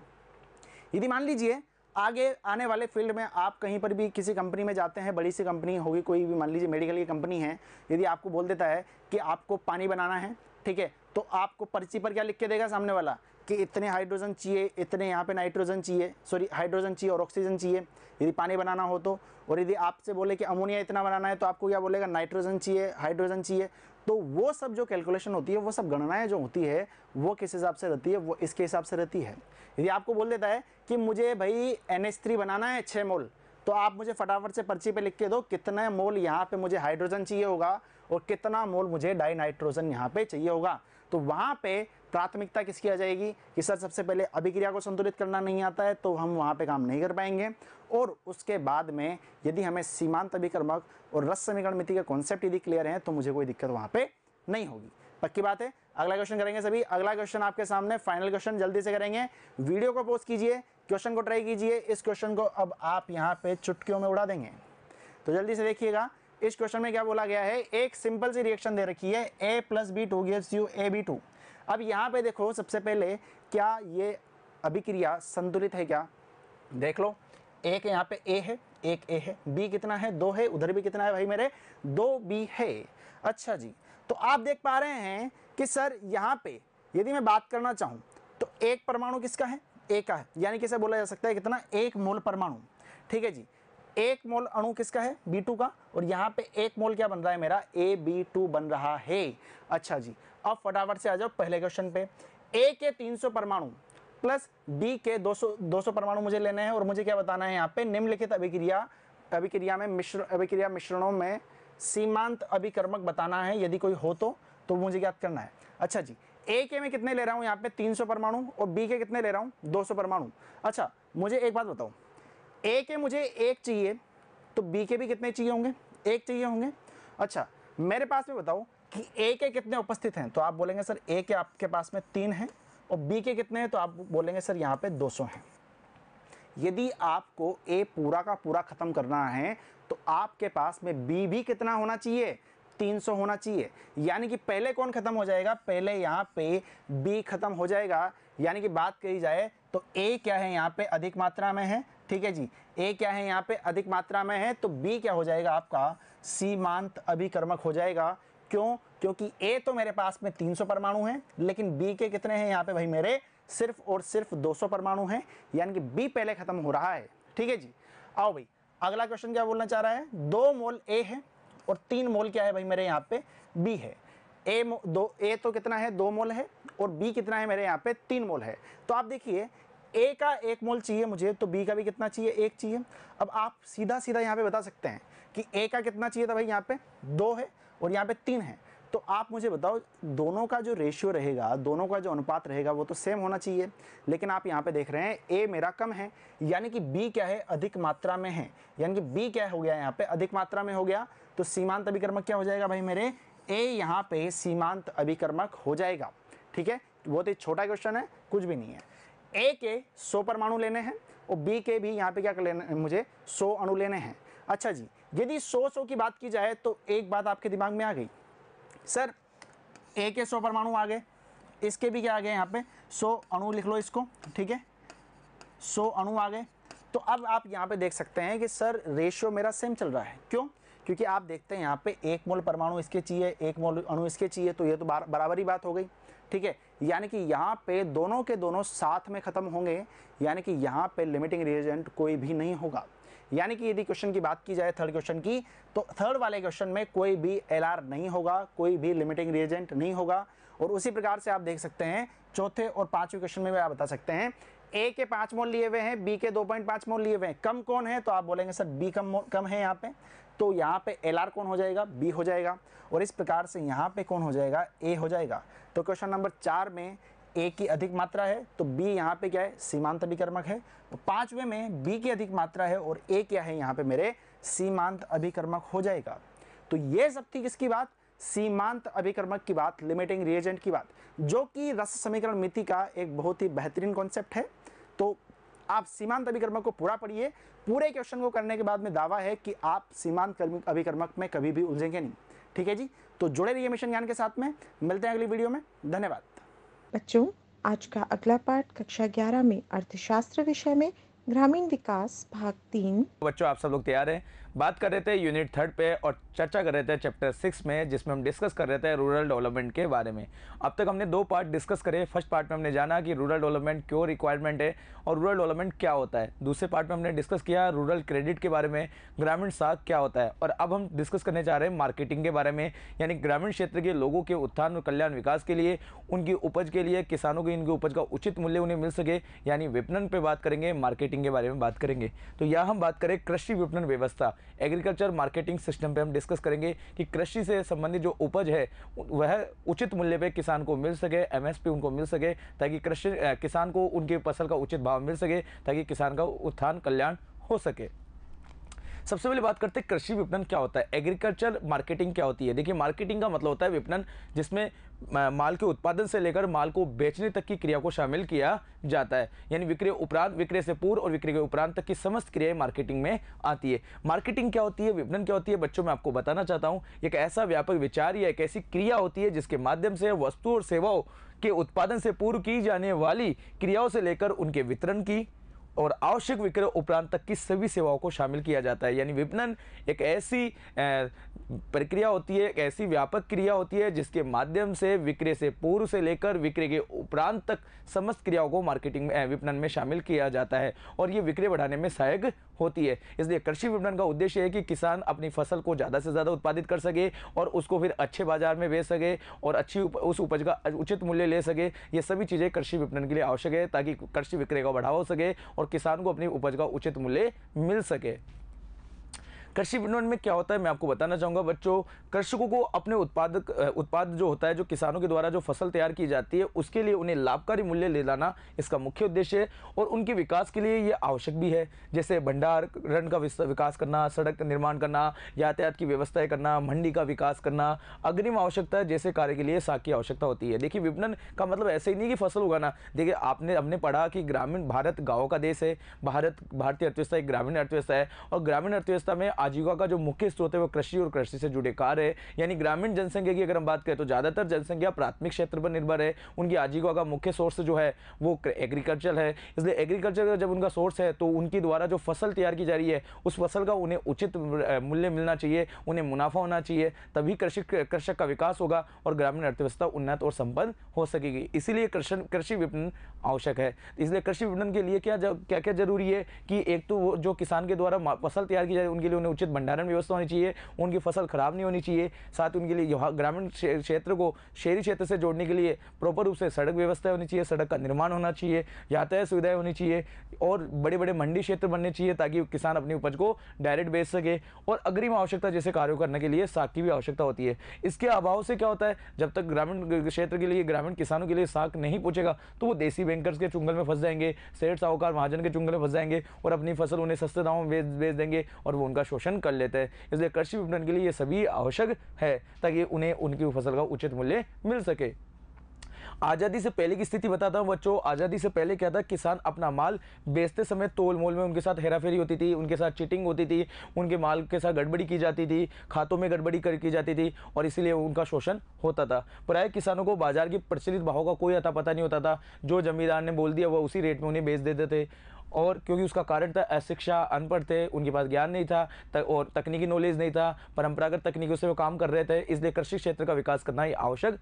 यदि मान लीजिए आगे आने वाले फील्ड में आप कहीं पर भी किसी कंपनी में जाते हैं बड़ी सी कंपनी होगी कोई भी मान लीजिए मेडिकल की कंपनी है यदि आपको बोल देता है कि आपको पानी बनाना है ठीक है तो आपको पर्ची पर क्या लिख के देगा सामने वाला कि इतने हाइड्रोजन चाहिए इतने यहाँ पे नाइट्रोजन चाहिए सॉरी हाइड्रोजन चाहिए और ऑक्सीजन चाहिए यदि पानी बनाना हो तो और यदि आपसे बोले कि अमोनिया इतना बनाना है तो आपको क्या बोलेगा नाइट्रोजन चाहिए हाइड्रोजन चाहिए तो वो सब जो कैलकुलेशन होती है वो सब गणनाएं जो होती है वो किस हिसाब से रहती है वो इसके हिसाब से रहती है यदि आपको बोल देता है कि मुझे भाई एन बनाना है छः मोल तो आप मुझे फटाफट से पर्ची पर लिख के दो कितना मोल यहाँ पे मुझे हाइड्रोजन चाहिए होगा और कितना मोल मुझे डाई नाइट्रोजन यहाँ पे चाहिए होगा तो वहाँ पे प्राथमिकता किसकी आ जाएगी कि सर सबसे पहले अभिक्रिया को संतुलित करना नहीं आता है तो हम वहाँ पे काम नहीं कर पाएंगे और उसके बाद में यदि हमें सीमांत अभिक्रमक और रस समीकरण मिति का कॉन्सेप्ट यदि क्लियर है तो मुझे कोई दिक्कत वहाँ पर नहीं होगी पक्की बात है अगला क्वेश्चन करेंगे सभी अगला क्वेश्चन आपके सामने फाइनल क्वेश्चन जल्दी से करेंगे वीडियो को पोस्ट कीजिए क्वेश्चन को ट्राई कीजिए इस क्वेश्चन को अब आप यहाँ पे चुटकियों में उड़ा देंगे तो जल्दी से देखिएगा इस क्वेश्चन में क्या बोला गया है एक सिंपल सी रिएक्शन दे रखी है A plus B two gives you A B two अब यहाँ पे देखो सबसे पहले क्या ये अभिक्रिया संतुलित है क्या देख लो एक यहाँ पे ए है एक ए है बी कितना है दो है उधर भी कितना है भाई मेरे दो बी है अच्छा जी तो आप देख पा रहे हैं कि सर यहाँ पे यदि मैं बात करना चाहूँ तो एक परमाणु किसका है ए का है यानी कि बोला जा सकता है कितना एक मोल परमाणु ठीक है जी एक मोल अणु किसका है बी टू का और यहाँ पे एक मोल क्या बन रहा है मेरा ए बी टू बन रहा है अच्छा जी अब फटाफट से आ जाओ पहले क्वेश्चन पे ए के 300 परमाणु प्लस बी के 200 200 परमाणु मुझे लेने हैं और मुझे क्या बताना है यहाँ पे निम्नलिखित अभिक्रिया अभिक्रिया में मिश्र अभिक्रिया मिश्रणों में सीमांत अभिक्रमक बताना है यदि कोई हो तो तो मुझे याद करना है अच्छा जी ए के में कितने ले रहा हूँ यहाँ पे 300 परमाणु और बी के कितने ले रहा हूँ 200 परमाणु अच्छा मुझे एक बात बताओ ए के मुझे एक चाहिए तो बी के भी कितने चाहिए होंगे एक चाहिए होंगे अच्छा मेरे पास में बताओ कि ए के कितने उपस्थित हैं तो आप बोलेंगे सर ए के आपके पास में तीन हैं और बी के कितने हैं तो आप बोलेंगे सर यहाँ पे 200 हैं यदि आपको ए पूरा का पूरा ख़त्म करना है तो आपके पास में बी भी कितना होना चाहिए 300 होना चाहिए यानी कि पहले कौन ख़त्म हो जाएगा पहले यहाँ पे बी ख़त्म हो जाएगा यानी कि बात कही जाए तो ए क्या है यहाँ पे अधिक मात्रा में है ठीक है जी ए क्या है यहाँ पे अधिक मात्रा में है तो बी क्या हो जाएगा आपका सीमांत अभिकर्मक हो जाएगा क्यों क्योंकि ए तो मेरे पास में 300 परमाणु हैं लेकिन बी के कितने हैं यहाँ पे भाई मेरे सिर्फ और सिर्फ 200 परमाणु हैं यानी कि बी पहले खत्म हो रहा है ठीक है जी आओ भाई अगला क्वेश्चन क्या बोलना चाह रहा है दो मोल ए है और तीन मोल क्या है भाई मेरे यहाँ पे बी है ए दो ए तो कितना है दो मोल है और बी कितना है मेरे यहाँ पे तीन मोल है तो आप देखिए ए का एक मोल चाहिए मुझे तो बी का भी कितना चाहिए एक चाहिए अब आप सीधा सीधा यहाँ पे बता सकते हैं कि ए का कितना चाहिए था भाई यहाँ पे दो है और यहाँ पे तीन है तो आप मुझे बताओ दोनों का जो रेशियो रहेगा दोनों का जो अनुपात रहेगा वो तो सेम होना चाहिए लेकिन आप यहाँ पे देख रहे हैं ए मेरा कम है यानी कि बी क्या है अधिक मात्रा में है यानी कि बी क्या हो गया यहाँ पे अधिक मात्रा में हो गया तो सीमांत अभिक्रमक क्या हो जाएगा भाई मेरे ए यहाँ पे सीमांत अभिक्रमक हो जाएगा ठीक है बहुत ही छोटा क्वेश्चन है कुछ भी नहीं है ए के सौ परमाणु लेने हैं और बी के भी यहाँ पे क्या लेने मुझे सौ अणु लेने हैं अच्छा जी यदि सौ सौ की बात की जाए तो एक बात आपके दिमाग में आ गई सर ए के सौ परमाणु आ गए इसके भी क्या आ गए यहाँ पे सौ अणु लिख लो इसको ठीक है सौ अणु आ गए तो अब आप यहाँ पे देख सकते हैं कि सर रेशियो मेरा सेम चल रहा है क्यों क्योंकि आप देखते हैं यहाँ पे एक मोल परमाणु इसके चाहिए एक मोल अणु इसके चाहिए तो ये तो बराबर ही बात हो गई ठीक है यानी कि यहाँ पे दोनों के दोनों साथ में ख़त्म होंगे यानी कि यहाँ पे लिमिटिंग रिएजेंट कोई भी नहीं होगा यानी कि यदि क्वेश्चन की बात की जाए थर्ड क्वेश्चन की तो थर्ड वाले क्वेश्चन में कोई भी एल नहीं होगा कोई भी लिमिटिंग रिएजेंट नहीं होगा और उसी प्रकार से आप देख सकते हैं चौथे और पांचवें क्वेश्चन में भी आप बता सकते हैं ए के पांच मोल लिए हुए हैं बी के दो पॉइंट पांच मोल लिए हुए हैं कम कौन है तो आप बोलेंगे सर बी कम कम है यहाँ पे तो यहाँ पे एल आर कौन हो जाएगा बी हो जाएगा और इस प्रकार से यहाँ पे कौन हो जाएगा ए हो जाएगा तो क्वेश्चन नंबर चार में ए की अधिक मात्रा है तो बी यहाँ पे क्या है सीमांत अभिकर्मक है तो पांचवें में बी की अधिक मात्रा है और ए क्या है यहाँ पे मेरे सीमांत अभिकर्मक हो जाएगा तो ये सब थी किसकी बात सीमांत अभिकर्मक की बात लिमिटिंग रिएजेंट की बात जो कि रस समीकरण मिति का एक बहुत ही बेहतरीन कॉन्सेप्ट है तो आप सीमांत अभिकर्मक को पूरा पढ़िए पूरे क्वेश्चन को करने के बाद में दावा है कि आप सीमांत अभिकर्मक में कभी भी उलझेंगे नहीं ठीक है जी तो जुड़े रहिए मिशन ज्ञान के साथ में मिलते हैं अगली वीडियो में धन्यवाद बच्चों आज का अगला पाठ कक्षा 11 में अर्थशास्त्र विषय में ग्रामीण विकास भाग तीन बच्चों आप सब लोग तैयार हैं बात कर रहे थे यूनिट थर्ड पे और चर्चा कर रहे थे चैप्टर सिक्स में जिसमें हम डिस्कस कर रहे थे रूरल डेवलपमेंट के बारे में अब तक हमने दो पार्ट डिस्कस करे फर्स्ट पार्ट में हमने जाना कि रूरल डेवलपमेंट क्यों रिक्वायरमेंट है और रूरल डेवलपमेंट क्या होता है दूसरे पार्ट में हमने डिस्कस किया रूरल क्रेडिट के बारे में ग्रामीण साख क्या होता है और अब हम डिस्कस करने जा रहे हैं मार्केटिंग के बारे में यानी ग्रामीण क्षेत्र के लोगों के उत्थान और कल्याण विकास के लिए उनकी उपज के लिए किसानों की इनकी उपज का उचित मूल्य उन्हें मिल सके यानी विपणन पर बात करेंगे मार्केटिंग के बारे में बात करेंगे तो यह हम बात करें कृषि विपणन व्यवस्था एग्रीकल्चर मार्केटिंग सिस्टम पे हम डिस्कस करेंगे कि कृषि से संबंधित जो उपज है वह उचित मूल्य पे किसान को मिल सके एमएसपी उनको मिल सके ताकि कृषि किसान को उनकी फसल का उचित भाव मिल सके ताकि किसान का उत्थान कल्याण हो सके सबसे पहले बात करते हैं कृषि विपणन क्या होता है एग्रीकल्चर मार्केटिंग क्या होती है देखिए मार्केटिंग का मतलब होता है विपणन जिसमें माल के उत्पादन से लेकर माल को बेचने तक की क्रिया को शामिल किया जाता है यानी विक्रय उपरांत विक्रय से पूर्व और विक्रय के उपरांत तक की समस्त क्रियाएं मार्केटिंग में आती है मार्केटिंग क्या होती है विपणन क्या होती है बच्चों में आपको बताना चाहता हूँ एक ऐसा व्यापक विचार या एक ऐसी क्रिया होती है जिसके माध्यम से वस्तु और सेवाओं के उत्पादन से पूर्व की जाने वाली क्रियाओं से लेकर उनके वितरण की और आवश्यक विक्रय उपरांत तक की सभी सेवाओं को शामिल किया जाता है यानी विपणन एक ऐसी प्रक्रिया होती है एक ऐसी व्यापक क्रिया होती है जिसके माध्यम से विक्रय से पूर्व से लेकर विक्रय के उपरांत तक समस्त क्रियाओं को मार्केटिंग में विपणन में शामिल किया जाता है और ये विक्रय बढ़ाने में सहायक होती है इसलिए कृषि विपणन का उद्देश्य है कि किसान अपनी फसल को ज़्यादा से ज़्यादा उत्पादित कर सके और उसको फिर अच्छे बाजार में बेच सके और अच्छी उप, उस उपज का उचित मूल्य ले सके ये सभी चीज़ें कृषि विपणन के लिए आवश्यक है ताकि कृषि विक्रय का बढ़ावा हो सके और और किसान को अपनी उपज का उचित मूल्य मिल सके कृषि विपणन में क्या होता है मैं आपको बताना चाहूँगा बच्चों कृषकों को अपने उत्पादक उत्पाद जो होता है जो किसानों के द्वारा जो फसल तैयार की जाती है उसके लिए उन्हें लाभकारी मूल्य ले लाना इसका मुख्य उद्देश्य है और उनके विकास के लिए ये आवश्यक भी है जैसे भंडार रण का विकास करना सड़क निर्माण करना यातायात की व्यवस्थाएँ करना मंडी का विकास करना अग्रिम आवश्यकता जैसे कार्य के लिए साख की आवश्यकता होती है देखिए विपणन का मतलब ऐसे ही नहीं कि फसल उगाना देखिए आपने हमने पढ़ा कि ग्रामीण भारत गाँव का देश है भारत भारतीय अर्थव्यवस्था एक ग्रामीण अर्थव्यवस्था है और ग्रामीण अर्थव्यवस्था में आजीविका का जो मुख्य स्रोत है वो कृषि और कृषि से जुड़े कार्य है यानी ग्रामीण जनसंख्या की अगर हम बात करें तो ज़्यादातर जनसंख्या प्राथमिक क्षेत्र पर निर्भर है उनकी आजीविका का मुख्य सोर्स जो है वो एग्रीकल्चर है इसलिए एग्रीकल्चर का जब उनका सोर्स है तो उनके द्वारा जो फसल तैयार की जा रही है उस फसल का उन्हें उचित मूल्य मिलना चाहिए उन्हें मुनाफा होना चाहिए तभी कृषक कृषक का विकास होगा और ग्रामीण अर्थव्यवस्था उन्नत और संपन्न हो सकेगी इसीलिए कृषि विपणन आवश्यक है इसलिए कृषि विपणन के लिए क्या क्या क्या जरूरी है कि एक तो जो किसान के द्वारा फसल तैयार की जाए उनके लिए उन्हें उचित भंडारण व्यवस्था होनी चाहिए उनकी फसल खराब नहीं होनी चाहिए साथ उनके लिए ग्रामीण क्षेत्र को शहरी क्षेत्र से जोड़ने के लिए प्रॉपर रूप से सड़क व्यवस्था होनी चाहिए सड़क का निर्माण होना चाहिए यातायात सुविधाएँ होनी चाहिए और बड़े बड़े मंडी क्षेत्र बनने चाहिए ताकि किसान अपनी उपज को डायरेक्ट बेच सके और अग्रिम आवश्यकता जैसे कार्यों करने के लिए साख की भी आवश्यकता होती है इसके अभाव से क्या होता है जब तक ग्रामीण क्षेत्र के लिए ग्रामीण किसानों के लिए साग नहीं पहुँचेगा तो वो देसी बैंकर्स के चुंगल में फंस जाएंगे सेठ साहूकार महाजन के चुंगल में फंस जाएंगे और अपनी फसल उन्हें सस्ते दामों में बेच देंगे और वो उनका शोषण शोषण कर लेते हैं इसलिए कृषि विपणन के लिए ये सभी आवश्यक है ताकि उन्हें उनकी फसल का उचित मूल्य मिल सके आज़ादी से पहले की स्थिति बताता हूँ बच्चों आज़ादी से पहले क्या था किसान अपना माल बेचते समय तोल मोल में उनके साथ हेराफेरी होती थी उनके साथ चीटिंग होती थी उनके माल के साथ गड़बड़ी की जाती थी खातों में गड़बड़ी कर की जाती थी और इसीलिए उनका शोषण होता था प्राय किसानों को बाजार के प्रचलित भाव का कोई अता पता नहीं होता था जो जमींदार ने बोल दिया वह उसी रेट में उन्हें बेच देते थे और क्योंकि उसका कारण था अशिक्षा अनपढ़ थे उनके पास ज्ञान नहीं था और तकनीकी नॉलेज नहीं था परंपरागत तकनीकों से वो काम कर रहे थे इसलिए कृषि क्षेत्र का विकास करना ही आवश्यक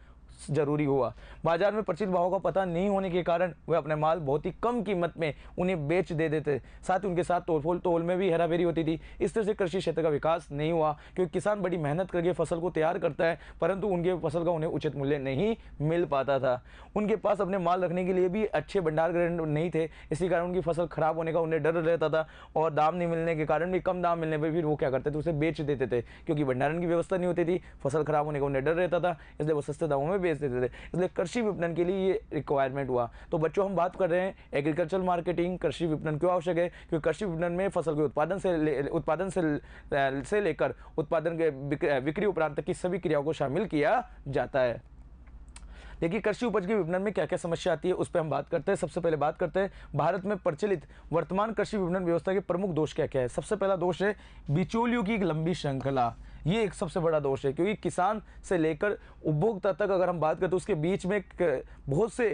जरूरी हुआ बाजार में प्रचित भावों का पता नहीं होने के कारण वह अपने माल बहुत ही कम कीमत में उन्हें बेच दे देते साथ उनके साथ तोड़फोड़ तोल में भी हेराफेरी होती थी इस तरह से कृषि क्षेत्र का विकास नहीं हुआ क्योंकि किसान बड़ी मेहनत करके फसल को तैयार करता है परंतु उनके फसल का उन्हें उचित मूल्य नहीं मिल पाता था उनके पास अपने माल रखने के लिए भी अच्छे भंडार ग्रहण नहीं थे इसी कारण उनकी फसल खराब होने का उन्हें डर रहता था और दाम नहीं मिलने के कारण भी कम दाम मिलने पर भी वो क्या करते थे उसे बेच देते थे क्योंकि भंडारण की व्यवस्था नहीं होती थी फसल खराब होने का उन्हें डर रहता था इसलिए वो सस्ते दामों में बेच देते थे इसलिए कृषि विपणन के लिए ये रिक्वायरमेंट हुआ तो बच्चों हम बात कर रहे हैं एग्रीकल्चर मार्केटिंग कृषि विपणन क्यों आवश्यक है क्योंकि कृषि विपणन में फसल के उत्पादन से उत्पादन से से लेकर उत्पादन के बिक्री उपरांत तक की सभी क्रियाओं को शामिल किया जाता है देखिए कृषि उपज के विपणन में क्या क्या समस्या आती है उस पर हम बात करते हैं सबसे पहले बात करते हैं भारत में प्रचलित वर्तमान कृषि विपणन व्यवस्था के प्रमुख दोष क्या क्या है सबसे पहला दोष है बिचौलियों की एक लंबी श्रृंखला ये एक सबसे बड़ा दोष है क्योंकि किसान से लेकर उपभोक्ता तक अगर हम बात करें तो उसके बीच में बहुत से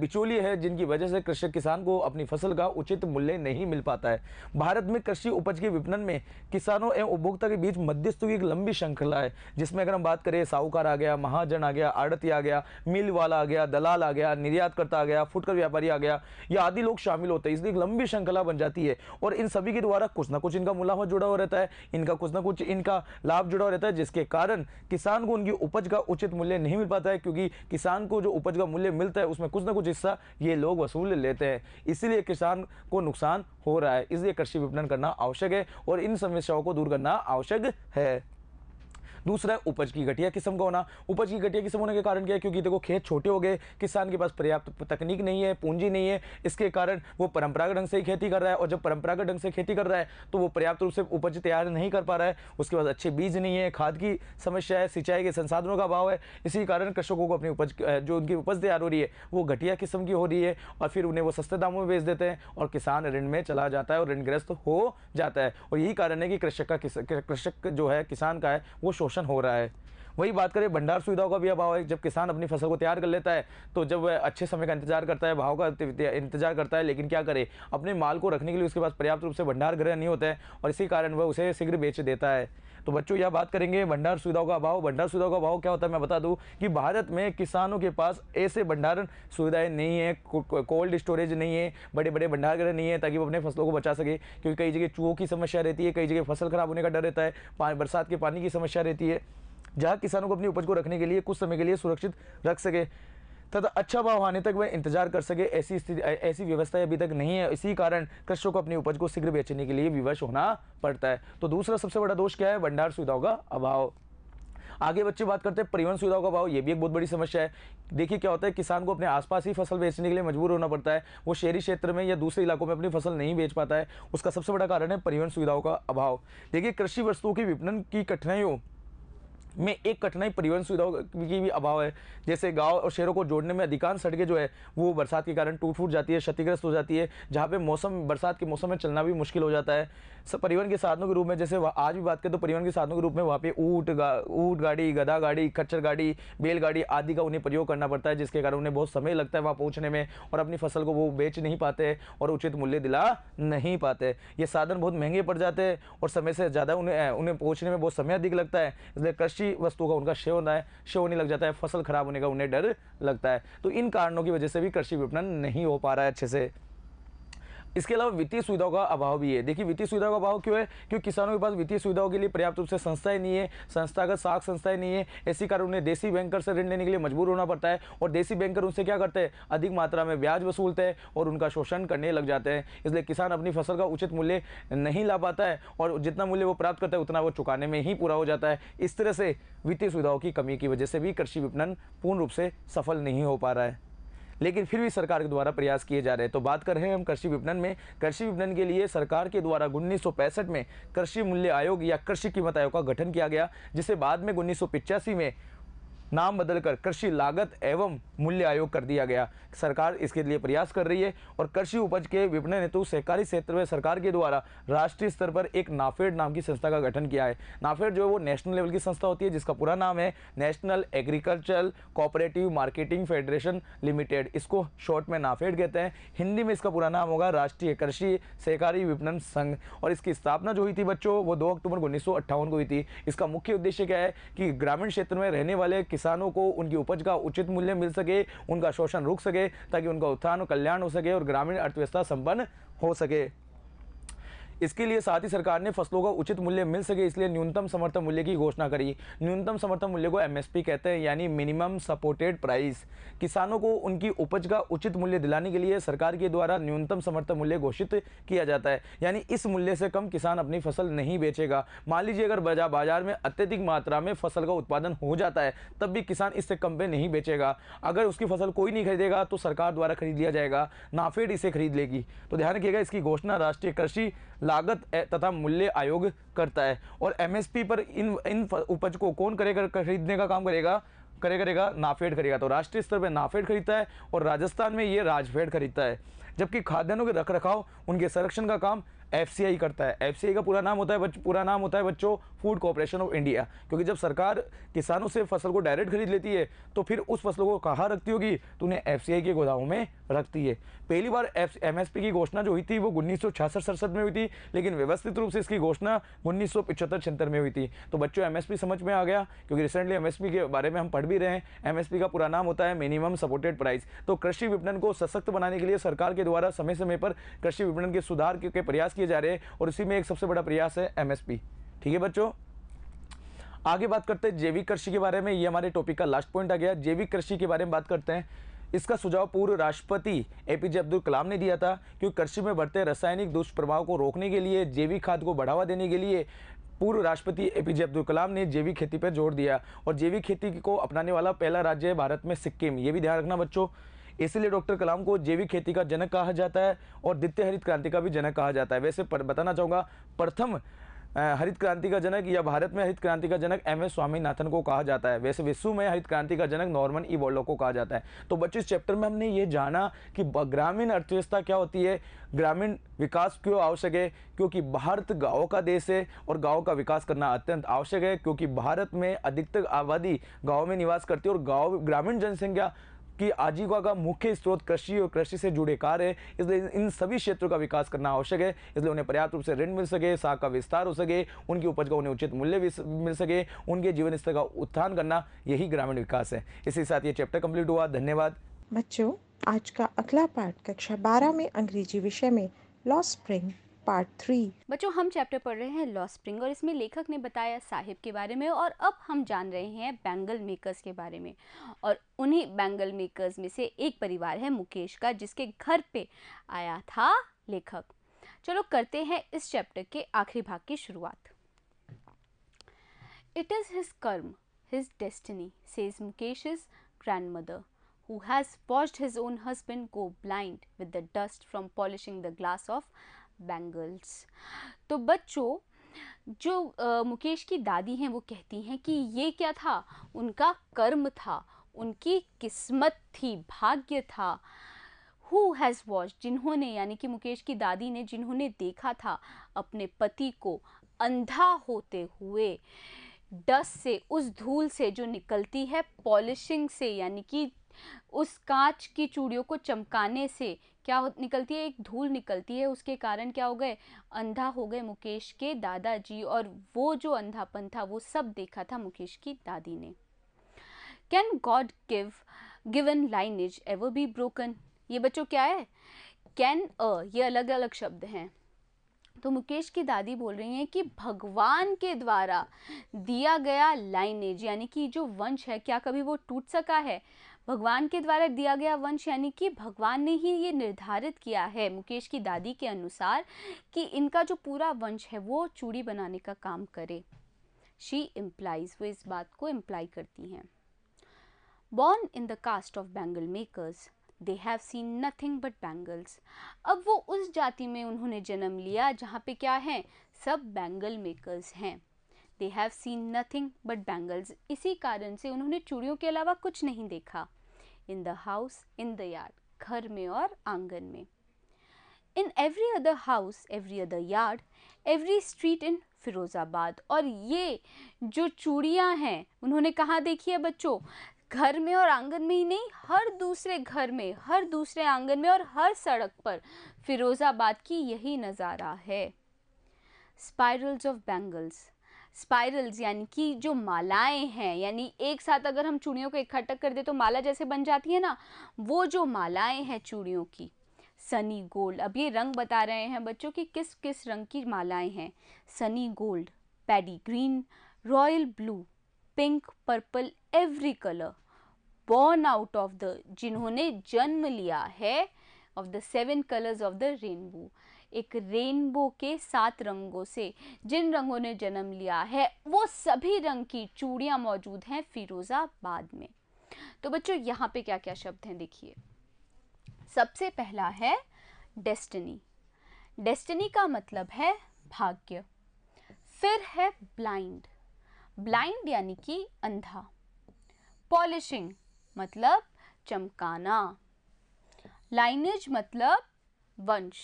बिचौलिए हैं जिनकी वजह से कृषक किसान को अपनी फसल का उचित मूल्य नहीं मिल पाता है भारत में कृषि उपज के विपणन में किसानों एवं उपभोक्ता के बीच मध्यस्थ की एक लंबी श्रृंखला है जिसमें अगर हम बात करें साहूकार आ गया महाजन आ गया आड़ती आ गया मिल वाला आ गया दलाल आ गया निर्यातकर्ता आ गया फुटकर व्यापारी आ गया या आदि लोग शामिल होते हैं इसकी एक लंबी श्रृंखला बन जाती है और इन सभी के द्वारा कुछ ना कुछ इनका मुनाफा जुड़ा हुआ रहता है इनका कुछ ना कुछ इनका लाभ दबाव जुड़ा रहता है जिसके कारण किसान को उनकी उपज का उचित मूल्य नहीं मिल पाता है क्योंकि किसान को जो उपज का मूल्य मिलता है उसमें कुछ ना कुछ हिस्सा ये लोग वसूल लेते हैं इसीलिए किसान को नुकसान हो रहा है इसलिए कृषि विपणन करना आवश्यक है और इन समस्याओं को दूर करना आवश्यक है दूसरा है उपज की घटिया किस्म का होना उपज की घटिया किस्म होने के कारण क्या है क्योंकि देखो खेत छोटे हो गए किसान के पास पर्याप्त तकनीक नहीं है पूंजी नहीं है इसके कारण वो परंपरागत ढंग से ही खेती कर रहा है और जब परंपरागत ढंग से खेती कर रहा है तो वो पर्याप्त रूप से उपज तैयार नहीं कर पा रहा है उसके पास अच्छे बीज नहीं है खाद की समस्या है सिंचाई के संसाधनों का अभाव है इसी कारण कृषकों को अपनी उपज जो उनकी उपज तैयार हो रही है वो घटिया किस्म की हो रही है और फिर उन्हें वो सस्ते दामों में बेच देते हैं और किसान ऋण में चला जाता है और ऋणग्रस्त हो जाता है और यही कारण है कि कृषक का कृषक जो है किसान का है वो शोषण कंजम्पशन हो रहा है वही बात करें भंडार सुविधाओं का भी अभाव है जब किसान अपनी फसल को तैयार कर लेता है तो जब वह अच्छे समय का इंतजार करता है भाव का इंतजार करता है लेकिन क्या करे अपने माल को रखने के लिए उसके पास पर्याप्त रूप से भंडार गृह नहीं होता है और इसी कारण वह उसे शीघ्र बेच देता है तो बच्चों यह बात करेंगे भंडार सुविधाओं का अभाव भंडार सुविधाओं का अभाव क्या होता है मैं बता दूं कि भारत में किसानों के पास ऐसे भंडारण सुविधाएं नहीं है कोल्ड स्टोरेज नहीं है बड़े बड़े भंडारगृह नहीं है ताकि वो अपने फसलों को बचा सके क्योंकि कई जगह चूहों की समस्या रहती है कई जगह फसल खराब होने का डर रहता है बरसात के पानी की समस्या रहती है जहाँ किसानों को अपनी उपज को रखने के लिए कुछ समय के लिए सुरक्षित रख सके तथा अच्छा भाव आने तक वह इंतजार कर सके ऐसी स्थिति ऐसी व्यवस्था अभी तक नहीं है इसी कारण कृषकों को अपनी उपज को शीघ्र बेचने के लिए विवश होना पड़ता है तो दूसरा सबसे बड़ा दोष क्या है भंडार सुविधाओं का अभाव आगे बच्चे बात करते हैं परिवहन सुविधाओं का भाव ये भी एक बहुत बड़ी समस्या है देखिए क्या होता है किसान को अपने आसपास ही फसल बेचने के लिए मजबूर होना पड़ता है वो शहरी क्षेत्र में या दूसरे इलाकों में अपनी फसल नहीं बेच पाता है उसका सबसे बड़ा कारण है परिवहन सुविधाओं का अभाव देखिए कृषि वस्तुओं की विपणन की कठिनाइयों में एक कठिनाई परिवहन सुविधाओं की भी अभाव है जैसे गांव और शहरों को जोड़ने में अधिकांश सड़कें जो है वो बरसात के कारण टूट फूट जाती है क्षतिग्रस्त हो जाती है जहाँ पे मौसम बरसात के मौसम में चलना भी मुश्किल हो जाता है परिवहन के साधनों के रूप में जैसे आज भी बात करें तो परिवहन के साधनों के रूप में वहाँ पे ऊँट ऊँट गाड़ी गधा गाड़ी खच्चर गाड़ी बैलगाड़ी आदि का उन्हें प्रयोग करना पड़ता है जिसके कारण उन्हें बहुत समय लगता है वहाँ पहुँचने में और अपनी फसल को वो बेच नहीं पाते और उचित मूल्य दिला नहीं पाते ये साधन बहुत महंगे पड़ जाते हैं और समय से ज़्यादा उन्हें उन्हें पहुँचने में बहुत समय अधिक लगता है इसलिए कृषि किसी वस्तु का उनका शेय होना है क्षय होने लग जाता है फसल खराब होने का उन्हें डर लगता है तो इन कारणों की वजह से भी कृषि विपणन नहीं हो पा रहा है अच्छे से इसके अलावा वित्तीय सुविधाओं का अभाव भी है देखिए वित्तीय सुविधाओं का अभाव क्यों है क्योंकि किसानों के पास वित्तीय सुविधाओं के लिए पर्याप्त रूप से संस्थाएं नहीं है संस्थागत साख संस्थाएं नहीं है इसी कारण उन्हें देसी बैंकर से ऋण लेने के लिए मजबूर होना पड़ता है और देसी बैंकर उनसे क्या करते हैं अधिक मात्रा में ब्याज वसूलते हैं और उनका शोषण करने लग जाते हैं इसलिए किसान अपनी फसल का उचित मूल्य नहीं ला पाता है और जितना मूल्य वो प्राप्त करता है उतना वो चुकाने में ही पूरा हो जाता है इस तरह से वित्तीय सुविधाओं की कमी की वजह से भी कृषि विपणन पूर्ण रूप से सफल नहीं हो पा रहा है लेकिन फिर भी सरकार के द्वारा प्रयास किए जा रहे हैं तो बात कर रहे हैं हम कृषि विपणन में कृषि विपणन के लिए सरकार के द्वारा उन्नीस में कृषि मूल्य आयोग या कृषि कीमत आयोग का गठन किया गया जिसे बाद में उन्नीस में नाम बदलकर कृषि लागत एवं मूल्य आयोग कर दिया गया सरकार इसके लिए प्रयास कर रही है और कृषि उपज के विपणन हेतु सहकारी क्षेत्र में सरकार के द्वारा राष्ट्रीय स्तर पर एक नाफेड नाम की संस्था का गठन किया है नाफेड जो है वो नेशनल लेवल की संस्था होती है जिसका पूरा नाम है national agricultural cooperative marketing federation limited इसको शॉर्ट में नाफेड कहते हैं हिंदी में इसका पूरा नाम होगा राष्ट्रीय कृषि सहकारी विपणन संघ और इसकी स्थापना जो हुई थी बच्चों वो दो अक्टूबर उन्नीस को हुई थी इसका मुख्य उद्देश्य क्या है कि ग्रामीण क्षेत्र में रहने वाले किसानों को उनकी उपज का उचित मूल्य मिल सके उनका शोषण रुक सके ताकि उनका उत्थान और कल्याण हो सके और ग्रामीण अर्थव्यवस्था संपन्न हो सके इसके लिए साथ ही सरकार ने फसलों का उचित मूल्य मिल सके इसलिए न्यूनतम समर्थन मूल्य की घोषणा करी न्यूनतम समर्थन मूल्य को एमएसपी कहते हैं यानी मिनिमम सपोर्टेड प्राइस किसानों को उनकी उपज का उचित मूल्य दिलाने के लिए सरकार के द्वारा न्यूनतम समर्थन मूल्य घोषित किया जाता है यानी इस मूल्य से कम किसान अपनी फसल नहीं बेचेगा मान लीजिए अगर बाजार में अत्यधिक मात्रा में फसल का उत्पादन हो जाता है तब भी किसान इससे कम पे नहीं बेचेगा अगर उसकी फसल कोई नहीं खरीदेगा तो सरकार द्वारा खरीद लिया जाएगा नाफेड इसे खरीद लेगी तो ध्यान रखिएगा इसकी घोषणा राष्ट्रीय कृषि लागत तथा मूल्य आयोग करता है और एमएसपी पर इन इन उपज को कौन करेगा खरीदने का काम करेगा करे करेगा नाफेड खरीदेगा तो राष्ट्रीय स्तर पर नाफेड खरीदता है और राजस्थान में ये राजफेड खरीदता है जबकि खाद्यान्नों के रख रखाव उनके संरक्षण का काम एफ करता है एफ का पूरा नाम होता है पूरा नाम होता है बच्चों फूड कॉरपोरेशन ऑफ इंडिया क्योंकि जब सरकार किसानों से फसल को डायरेक्ट खरीद लेती है तो फिर उस फसल को कहाँ रखती होगी तो उन्हें एफ के गोदामों में रखती है पहली बार एफ की घोषणा जो हुई थी वो उन्नीस सौ में हुई थी लेकिन व्यवस्थित रूप से इसकी घोषणा उन्नीस सौ पिछहत्तर में हुई थी तो बच्चों एम समझ में आ गया क्योंकि रिसेंटली एम के बारे में हम पढ़ भी रहे हैं एम का पूरा नाम होता है मिनिमम सपोर्टेड प्राइस तो कृषि विपणन को सशक्त बनाने के लिए सरकार के द्वारा समय समय पर कृषि विपणन के सुधार के प्रयास किए जा रहे हैं और इसी में एक सबसे बड़ा प्रयास है एमएसपी ठीक है बच्चों आगे बात करते हैं जैविक कृषि के बारे में ये हमारे टॉपिक का लास्ट पॉइंट आ गया जैविक कृषि के बारे में बात करते हैं इसका सुझाव पूर्व राष्ट्रपति एपीजे अब्दुल कलाम ने दिया था क्योंकि कृषि में बढ़ते रासायनिक दुष्प्रभाव को रोकने के लिए जैविक खाद को बढ़ावा देने के लिए पूर्व राष्ट्रपति एपीजे अब्दुल कलाम ने जैविक खेती पर जोर दिया और जैविक खेती को अपनाने वाला पहला राज्य है भारत में सिक्किम ये भी ध्यान रखना बच्चों इसलिए डॉक्टर कलाम को जैविक खेती का जनक कहा जाता है और द्वितीय हरित क्रांति का भी जनक कहा जाता है वैसे बताना चाहूँगा प्रथम हरित क्रांति का जनक या भारत में हरित क्रांति का जनक एम एस स्वामीनाथन को कहा जाता है वैसे विश्व में हरित क्रांति का जनक नॉर्मन ई बॉर्लो को कहा जाता है तो बच्चों इस चैप्टर में हमने ये जाना कि ग्रामीण अर्थव्यवस्था क्या होती है ग्रामीण विकास क्यों आवश्यक है क्योंकि भारत गाँव का देश है और गाँव का विकास करना अत्यंत आवश्यक है क्योंकि भारत में अधिकतर आबादी गाँव में निवास करती है और गाँव ग्रामीण जनसंख्या कि आजीविका का मुख्य स्रोत कृषि और कृषि से जुड़े कार्य इसलिए इन सभी क्षेत्रों का विकास करना आवश्यक है इसलिए उन्हें पर्याप्त रूप से ऋण मिल सके साख का विस्तार हो सके उनकी उपज का उन्हें उचित मूल्य मिल सके उनके जीवन स्तर का उत्थान करना यही ग्रामीण विकास है इसी साथ ये चैप्टर कम्प्लीट हुआ धन्यवाद बच्चों आज का अगला पाठ कक्षा बारह में अंग्रेजी विषय में लॉ स्प्रिंग पार्ट थ्री बच्चों हम चैप्टर पढ़ रहे हैं लॉ स्प्रिंग और इसमें लेखक ने बताया साहिब के बारे में और अब हम जान रहे हैं बैंगल मेकर्स के बारे में और उन्हीं बैंगल मेकर्स में से एक परिवार है मुकेश का जिसके घर पे आया था लेखक चलो करते हैं इस चैप्टर के आखिरी भाग की शुरुआत it It is his karma, his destiny, says grand mother who has watched his own husband go blind with the dust from polishing the glass of bangles तो बच्चों जो आ, मुकेश की दादी हैं वो कहती हैं कि ये क्या था उनका कर्म था उनकी किस्मत थी भाग्य था हु हैज़ वॉच जिन्होंने यानी कि मुकेश की दादी ने जिन्होंने देखा था अपने पति को अंधा होते हुए डस्ट से उस धूल से जो निकलती है पॉलिशिंग से यानी कि उस कांच की चूड़ियों को चमकाने से क्या हो निकलती है एक धूल निकलती है उसके कारण क्या हो गए अंधा हो गए मुकेश के दादाजी और वो जो अंधापन था वो सब देखा था मुकेश की दादी ने can God give given lineage ever be broken ये बच्चों क्या है कैन अ ये अलग अलग शब्द हैं तो मुकेश की दादी बोल रही हैं कि भगवान के द्वारा दिया गया लाइनेज यानी कि जो वंश है क्या कभी वो टूट सका है भगवान के द्वारा दिया गया वंश यानी कि भगवान ने ही ये निर्धारित किया है मुकेश की दादी के अनुसार कि इनका जो पूरा वंश है वो चूड़ी बनाने का काम करे शी इम्प्लाइज वो इस बात को इम्प्लाई करती हैं born in the caste of bangle makers they have seen nothing but bangles अब वो उस जाति में उन्होंने जन्म लिया जहाँ पे क्या है सब बैंगल मेकर्स हैं they have seen nothing but bangles इसी कारण से उन्होंने चूड़ियों के अलावा कुछ नहीं देखा in the house in the yard घर में और आंगन में in every other house every other yard every street in Firozabad और ये जो चूड़ियाँ हैं उन्होंने कहा देखिए बच्चों घर में और आंगन में ही नहीं हर दूसरे घर में हर दूसरे आंगन में और हर सड़क पर फिरोज़ाबाद की यही नज़ारा है स्पायरल्स ऑफ बैंगल्स स्पाइरल्स यानी कि जो मालाएं हैं यानी एक साथ अगर हम चूड़ियों को इकट्ठा कर दे तो माला जैसे बन जाती है ना वो जो मालाएं हैं चूड़ियों की सनी गोल्ड अब ये रंग बता रहे हैं बच्चों कि किस किस रंग की मालाएं हैं sunny gold paddy green royal blue pink purple every colour born out of the जिन्होंने जन्म लिया है of the seven colours of the rainbow एक रेनबो के सात रंगों से जिन रंगों ने जन्म लिया है वो सभी रंग की चूड़ियां मौजूद हैं फिरोज़ाबाद में तो बच्चों यहाँ पे क्या क्या शब्द हैं देखिए सबसे पहला है डेस्टिनी डेस्टिनी का मतलब है भाग्य फिर है ब्लाइंड ब्लाइंड यानी कि अंधा पॉलिशिंग मतलब चमकाना लाइनेज मतलब वंश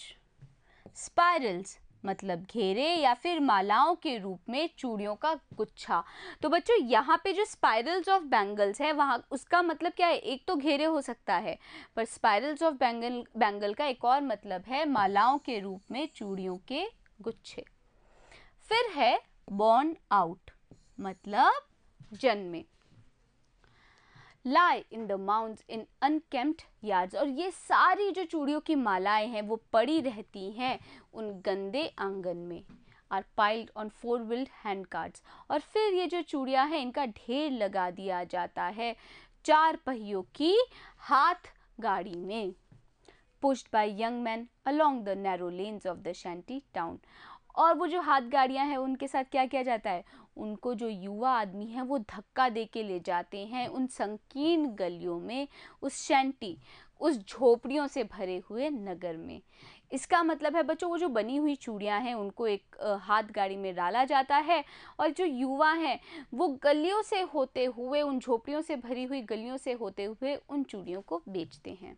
स्पायरल्स मतलब घेरे या फिर मालाओं के रूप में चूड़ियों का गुच्छा तो बच्चों यहाँ पे जो स्पायरल्स ऑफ बैंगल्स है वहाँ उसका मतलब क्या है एक तो घेरे हो सकता है पर स्पायरल्स ऑफ बैंगल बैंगल का एक और मतलब है मालाओं के रूप में चूड़ियों के गुच्छे फिर है बॉर्न आउट मतलब जन्मे lie in the mounds in unkempt yards और ये सारी जो चूड़ियों की मालाएं हैं वो पड़ी रहती हैं उन गंदे आंगन में are piled on four wheeled hand carts और फिर ये जो चूड़ियाँ हैं इनका ढेर लगा दिया जाता है चार पहियों की हाथ गाड़ी में pushed by young man along the narrow lanes of the shanty town और वो जो हाथ गाड़ियाँ हैं उनके साथ क्या किया जाता है उनको जो युवा आदमी हैं वो धक्का दे के ले जाते हैं उन संकीर्ण गलियों में उस शैंटी उस झोपड़ियों से भरे हुए नगर में इसका मतलब है बच्चों वो जो बनी हुई चूड़ियाँ हैं उनको एक हाथ गाड़ी में डाला जाता है और जो युवा हैं वो गलियों से होते हुए उन झोपड़ियों से भरी हुई गलियों से होते हुए उन चूड़ियों को बेचते हैं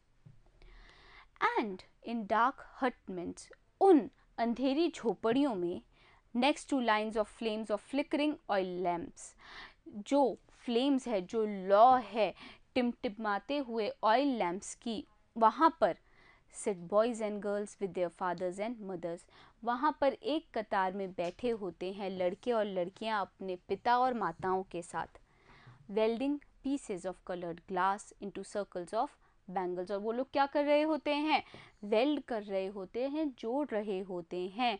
एंड इन डार्क हटमेंट्स उन अंधेरी झोपड़ियों में next to lines of flames of flickering oil lamps जो फ्लेम्स है जो लॉ है टिमटिमाते हुए ऑयल लैम्प्स की वहाँ पर sit boys and girls with their fathers and mothers वहाँ पर एक कतार में बैठे होते हैं लड़के और लड़कियाँ अपने पिता और माताओं के साथ welding pieces of coloured glass into circles of bangles और वो लोग क्या कर रहे होते हैं वेल्ड कर रहे होते हैं जोड़ रहे होते हैं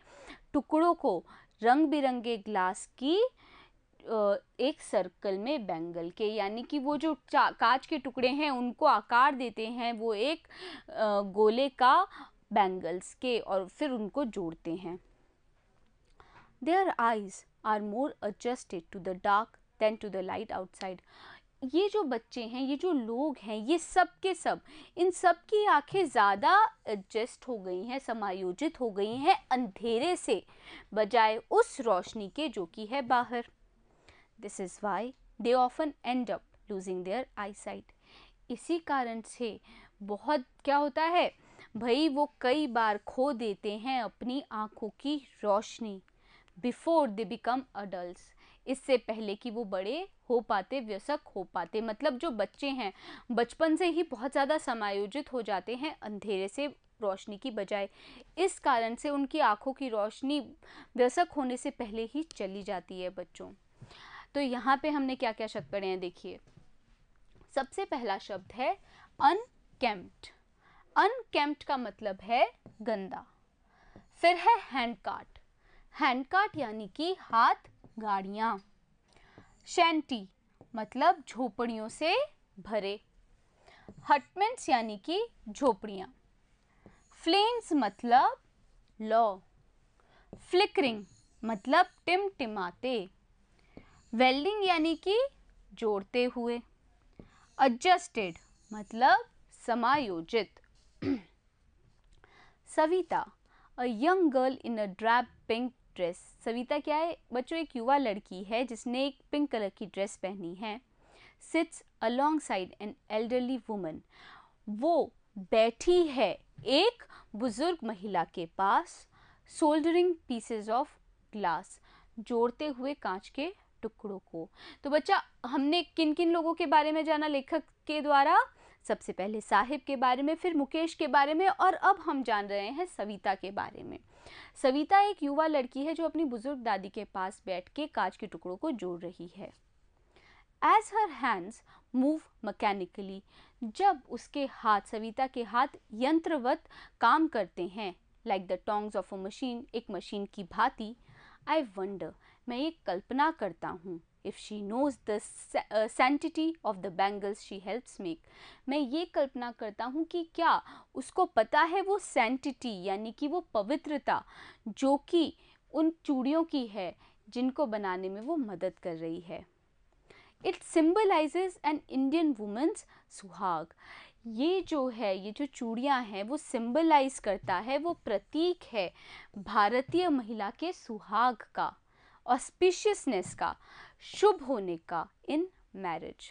टुकड़ों को रंग बिरंगे ग्लास की एक सर्कल में बैंगल के यानी कि वो जो कांच के टुकड़े हैं उनको आकार देते हैं वो एक गोले का बैंगल्स के और फिर उनको जोड़ते हैं their eyes are more adjusted to the dark than to the light outside ये जो बच्चे हैं ये जो लोग हैं ये सब के सब इन सब की आंखें ज़्यादा एडजस्ट हो गई हैं समायोजित हो गई हैं अंधेरे से बजाय उस रोशनी के जो कि है बाहर this is why they often end up losing their eyesight इसी कारण से बहुत क्या होता है भाई वो कई बार खो देते हैं अपनी आँखों की रोशनी बिफोर दे बिकम अडल्ट इससे पहले कि वो बड़े हो पाते व्यसक हो पाते मतलब जो बच्चे हैं बचपन से ही बहुत ज़्यादा समायोजित हो जाते हैं अंधेरे से रोशनी की बजाय इस कारण से उनकी आँखों की रोशनी व्यसक होने से पहले ही चली जाती है बच्चों तो यहाँ पे हमने क्या क्या शब्द पढ़े हैं देखिए सबसे पहला शब्द है अनकेम्प्ट अनकेम्प्ट का मतलब है गंदा फिर है हैंड कार्ट हैंड कार्ट यानी कि हाथ गाड़ियाँ शेंटी मतलब झोपड़ियों से भरे हटमेंट्स यानी कि झोपड़ियाँ फ्लेम्स मतलब लॉ फ्लिकरिंग मतलब टिमटिमाते वेल्डिंग यानी कि जोड़ते हुए एडजस्टेड मतलब समायोजित Savita a young girl in a drab pink dress Savita क्या है बच्चों एक युवा लड़की है जिसने एक पिंक कलर की ड्रेस पहनी है sits alongside an elderly woman वो बैठी है एक बुज़ुर्ग महिला के पास सोल्डरिंग पीसेज ऑफ ग्लास जोड़ते हुए कांच के टुकड़ों को तो बच्चा हमने किन किन लोगों के बारे में जाना लेखक के द्वारा सबसे पहले साहिब के बारे में फिर मुकेश के बारे में और अब हम जान रहे हैं सविता के बारे में सविता एक युवा लड़की है जो अपनी बुजुर्ग दादी के पास बैठ के कांच के टुकड़ों को जोड़ रही है as her hands move mechanically जब उसके हाथ सविता के हाथ यंत्रवत काम करते हैं like the tongs of a machine एक मशीन की भांति आई वंडर मैं ये कल्पना करता हूँ if she knows the sanctity of the bangles she helps make मैं ये कल्पना करता हूँ कि क्या उसको पता है वो सेंटिटी यानी कि वो पवित्रता जो कि उन चूड़ियों की है जिनको बनाने में वो मदद कर रही है it symbolises an Indian woman's suhag ये जो है ये जो चूड़ियाँ हैं वो सिम्बलाइज करता है वो प्रतीक है भारतीय महिला के सुहाग का ऑस्पिशियसनेस का शुभ होने का in marriage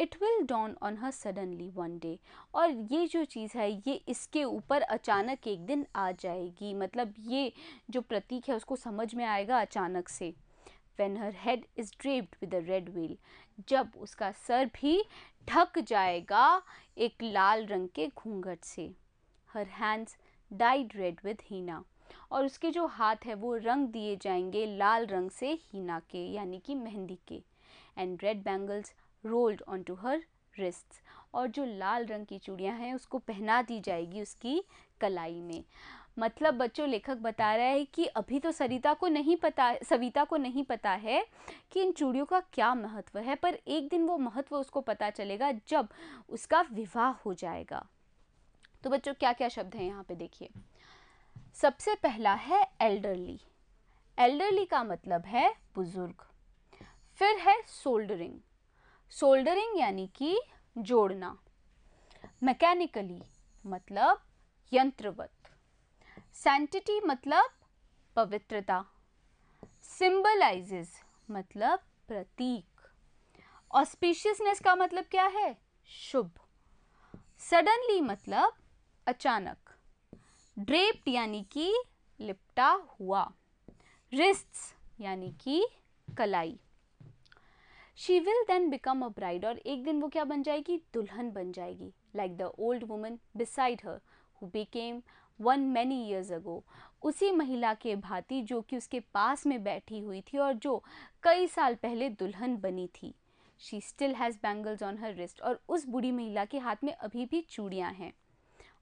it will dawn on her suddenly one day और ये जो चीज़ है ये इसके ऊपर अचानक एक दिन आ जाएगी मतलब ये जो प्रतीक है उसको समझ में आएगा अचानक से when her head is draped with a red veil जब उसका सर भी ढक जाएगा एक लाल रंग के घूंघट से her hands dyed red with henna और उसके जो हाथ है वो रंग दिए जाएंगे लाल रंग से हीना के यानी कि मेहंदी के and red bangles rolled on to her wrist और जो लाल रंग की चूड़ियाँ हैं उसको पहना दी जाएगी उसकी कलाई में मतलब बच्चों लेखक बता रहा है कि अभी तो सरिता को नहीं पता सविता को नहीं पता है कि इन चूड़ियों का क्या महत्व है पर एक दिन वो महत्व उसको पता चलेगा जब उसका विवाह हो जाएगा तो बच्चों क्या क्या शब्द हैं यहाँ पे देखिए सबसे पहला है एल्डरली एल्डरली का मतलब है बुज़ुर्ग फिर है सोल्डरिंग सोल्डरिंग यानी कि जोड़ना मैकेनिकली मतलब यंत्रवत सेंटिटी मतलब पवित्रता सिंबलाइज मतलब प्रतीक ऑस्पिशियसनेस का मतलब क्या है शुभ सडनली मतलब अचानक ड्रेप्ड यानी कि लिपटा हुआ रिस्ट यानी कि कलाई she will then become a bride और एक दिन वो क्या बन जाएगी दुल्हन बन जाएगी like the old woman beside her who became one many years ago उसी महिला के भांति जो कि उसके पास में बैठी हुई थी और जो कई साल पहले दुल्हन बनी थी she still has bangles on her wrist और उस बूढ़ी महिला के हाथ में अभी भी चूड़ियाँ हैं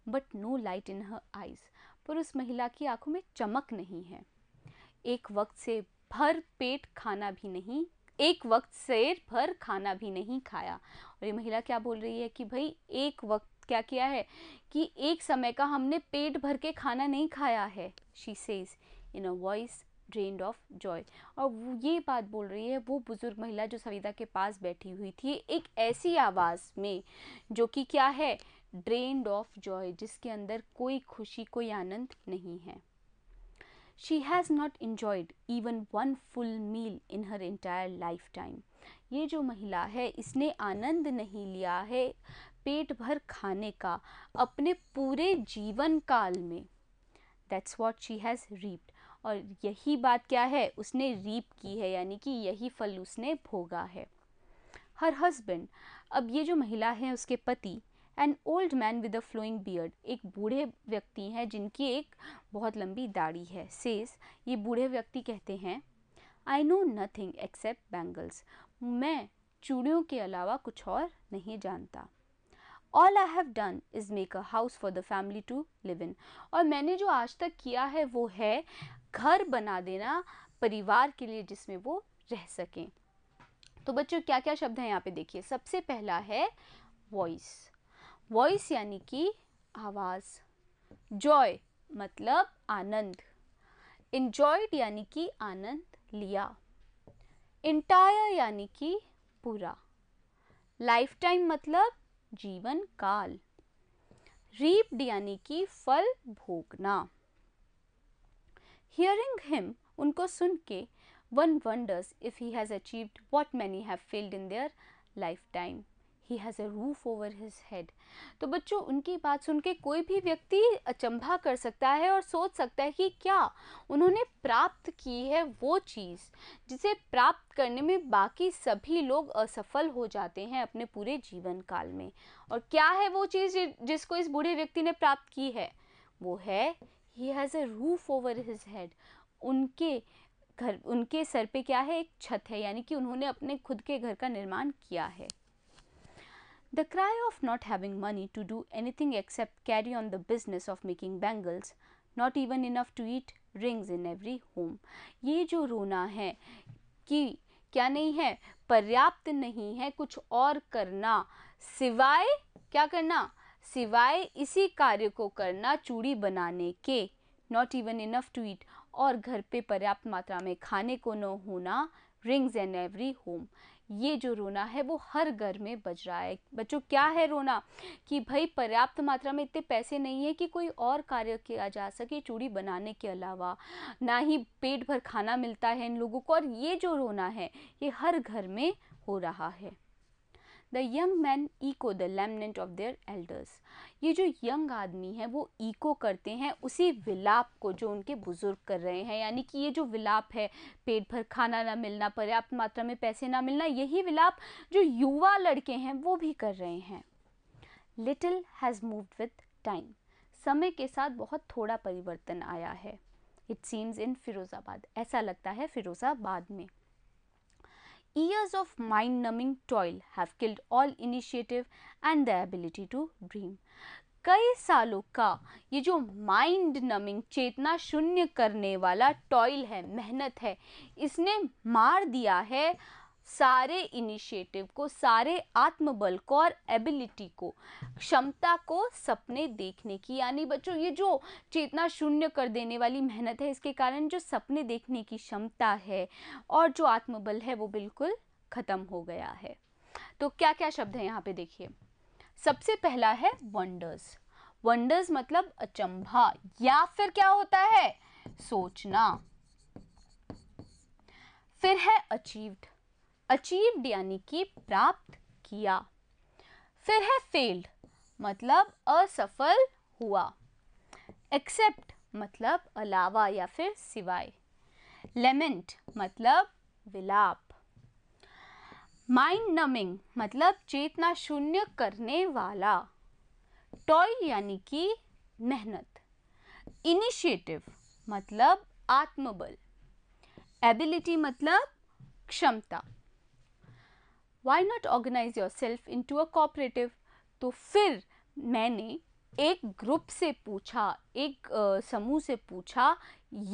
but no light in her eyes पर उस महिला की आंखों में चमक नहीं है एक वक्त से भर पेट खाना भी नहीं एक वक्त से भर खाना भी नहीं खाया और ये महिला क्या बोल रही है कि भाई एक वक्त क्या किया है कि एक समय का हमने पेट भर के खाना नहीं खाया है she says in a voice drained of joy और ये बात बोल रही है वो बुज़ुर्ग महिला जो सविता के पास बैठी हुई थी एक ऐसी आवाज़ में जो कि क्या है ड्रेन्ड ऑफ जॉय जिसके अंदर कोई खुशी कोई आनंद नहीं है she has not enjoyed even one full meal in her entire lifetime ये जो महिला है इसने आनंद नहीं लिया है पेट भर खाने का अपने पूरे जीवन काल में that's what she has reaped और यही बात क्या है उसने रीप की है यानी कि यही फल उसने भोगा है हर हस्बैंड अब ये जो महिला है उसके पति an old man with a flowing beard एक बूढ़े व्यक्ति हैं जिनकी एक बहुत लंबी दाढ़ी है सेस ये बूढ़े व्यक्ति कहते हैं I know nothing except bangles मैं चूड़ियों के अलावा कुछ और नहीं जानता all I have done is make a house for the family to live in और मैंने जो आज तक किया है वो है घर बना देना परिवार के लिए जिसमें वो रह सकें तो बच्चों क्या क्या शब्द हैं यहाँ पे देखिए सबसे पहला है वॉइस वॉइस यानी कि आवाज़ जॉय मतलब आनंद इन्जॉयड यानी कि आनंद लिया इंटायर यानी कि पूरा लाइफ टाइम मतलब जीवन काल रीप्ड यानी कि फल भोगना हियरिंग हिम उनको सुन के one wonders if he has achieved what many have failed in their lifetime he has a roof over his head तो बच्चों उनकी बात सुन के कोई भी व्यक्ति अचंभा कर सकता है और सोच सकता है कि क्या उन्होंने प्राप्त की है वो चीज़ जिसे प्राप्त करने में बाकी सभी लोग असफल हो जाते हैं अपने पूरे जीवन काल में और क्या है वो चीज़ जिसको इस बूढ़े व्यक्ति ने प्राप्त की है वो है he has a roof over his head उनके घर उनके सर पे क्या है एक छत है यानी कि उन्होंने अपने खुद के घर का निर्माण किया है The cry of not having money to do anything except carry on the business of making bangles, not even enough to eat rings in every home. ये जो रोना है कि क्या नहीं है पर्याप्त नहीं है कुछ और करना सिवाय क्या करना सिवाय इसी कार्य को करना चूड़ी बनाने के not even enough to eat और घर पे पर्याप्त मात्रा में खाने को न होना रिंग्स एंड एवरी होम ये जो रोना है वो हर घर में बज रहा है बच्चों क्या है रोना कि भाई पर्याप्त मात्रा में इतने पैसे नहीं है कि कोई और कार्य किया जा सके चूड़ी बनाने के अलावा ना ही पेट भर खाना मिलता है इन लोगों को और ये जो रोना है ये हर घर में हो रहा है the young man echo the lament of their elders ये जो यंग आदमी है वो ईको करते हैं उसी विलाप को जो उनके बुज़ुर्ग कर रहे हैं यानी कि ये जो विलाप है पेट भर खाना ना मिलना पर्याप्त मात्रा में पैसे ना मिलना यही विलाप जो युवा लड़के हैं वो भी कर रहे हैं little has move with time समय के साथ बहुत थोड़ा परिवर्तन आया है इट सीम्स इन फिरोज़ाबाद ऐसा लगता है फिरोज़ाबाद में Years of mind numbing toil have killed all initiative and the ability to dream. kai saalon ka ye jo mind numbing chetna shunya karne wala toil hai mehnat hai isne maar diya hai सारे initiative को सारे आत्मबल को और ability को क्षमता को सपने देखने की यानी बच्चों ये जो चेतना शून्य कर देने वाली मेहनत है इसके कारण जो सपने देखने की क्षमता है और जो आत्मबल है वो बिल्कुल ख़त्म हो गया है तो क्या क्या शब्द है यहाँ पे देखिए सबसे पहला है वंडर्स वंडर्स मतलब अचंभा या फिर क्या होता है सोचना फिर है अचीव्ड अचीव्ड यानी कि प्राप्त किया फिर है फेल्ड मतलब असफल हुआ एक्सेप्ट मतलब अलावा या फिर सिवाय लेमेंट मतलब विलाप माइंड नमिंग मतलब चेतना शून्य करने वाला टॉय यानी कि मेहनत इनिशिएटिव मतलब आत्मबल एबिलिटी मतलब क्षमता why not organize yourself into a cooperative तो फिर मैंने एक ग्रुप से पूछा एक समूह से पूछा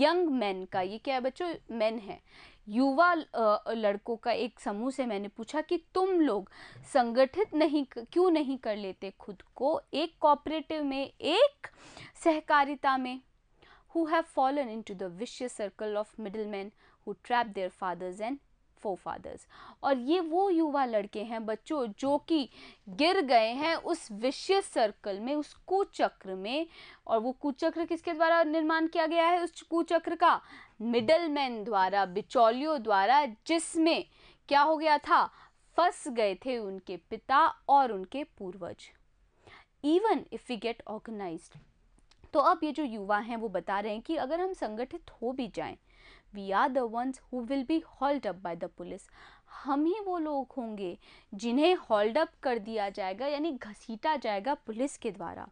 यंग मैन का ये क्या है बच्चों मैन है युवा लड़कों का एक समूह से मैंने पूछा कि तुम लोग संगठित नहीं क्यों नहीं कर लेते खुद को एक कॉपरेटिव में एक सहकारिता में who have fallen into the vicious circle of middlemen who trap their fathers and fathers और ये वो युवा लड़के हैं बच्चों जो कि गिर गए हैं उस विश्य सर्कल में उस कुचक्र में और वो कुचक्र किसके द्वारा निर्माण किया गया है उस कुचक्र का मैन द्वारा बिचौलियों द्वारा जिसमें क्या हो गया था फंस गए थे उनके पिता और उनके पूर्वज even if we get organise तो अब ये जो युवा हैं वो बता रहे हैं कि अगर हम संगठित हो भी जाएं we are the ones who will be hold up by the police हम ही वो लोग होंगे जिन्हें हॉल्ड अप कर दिया जाएगा यानी घसीटा जाएगा पुलिस के द्वारा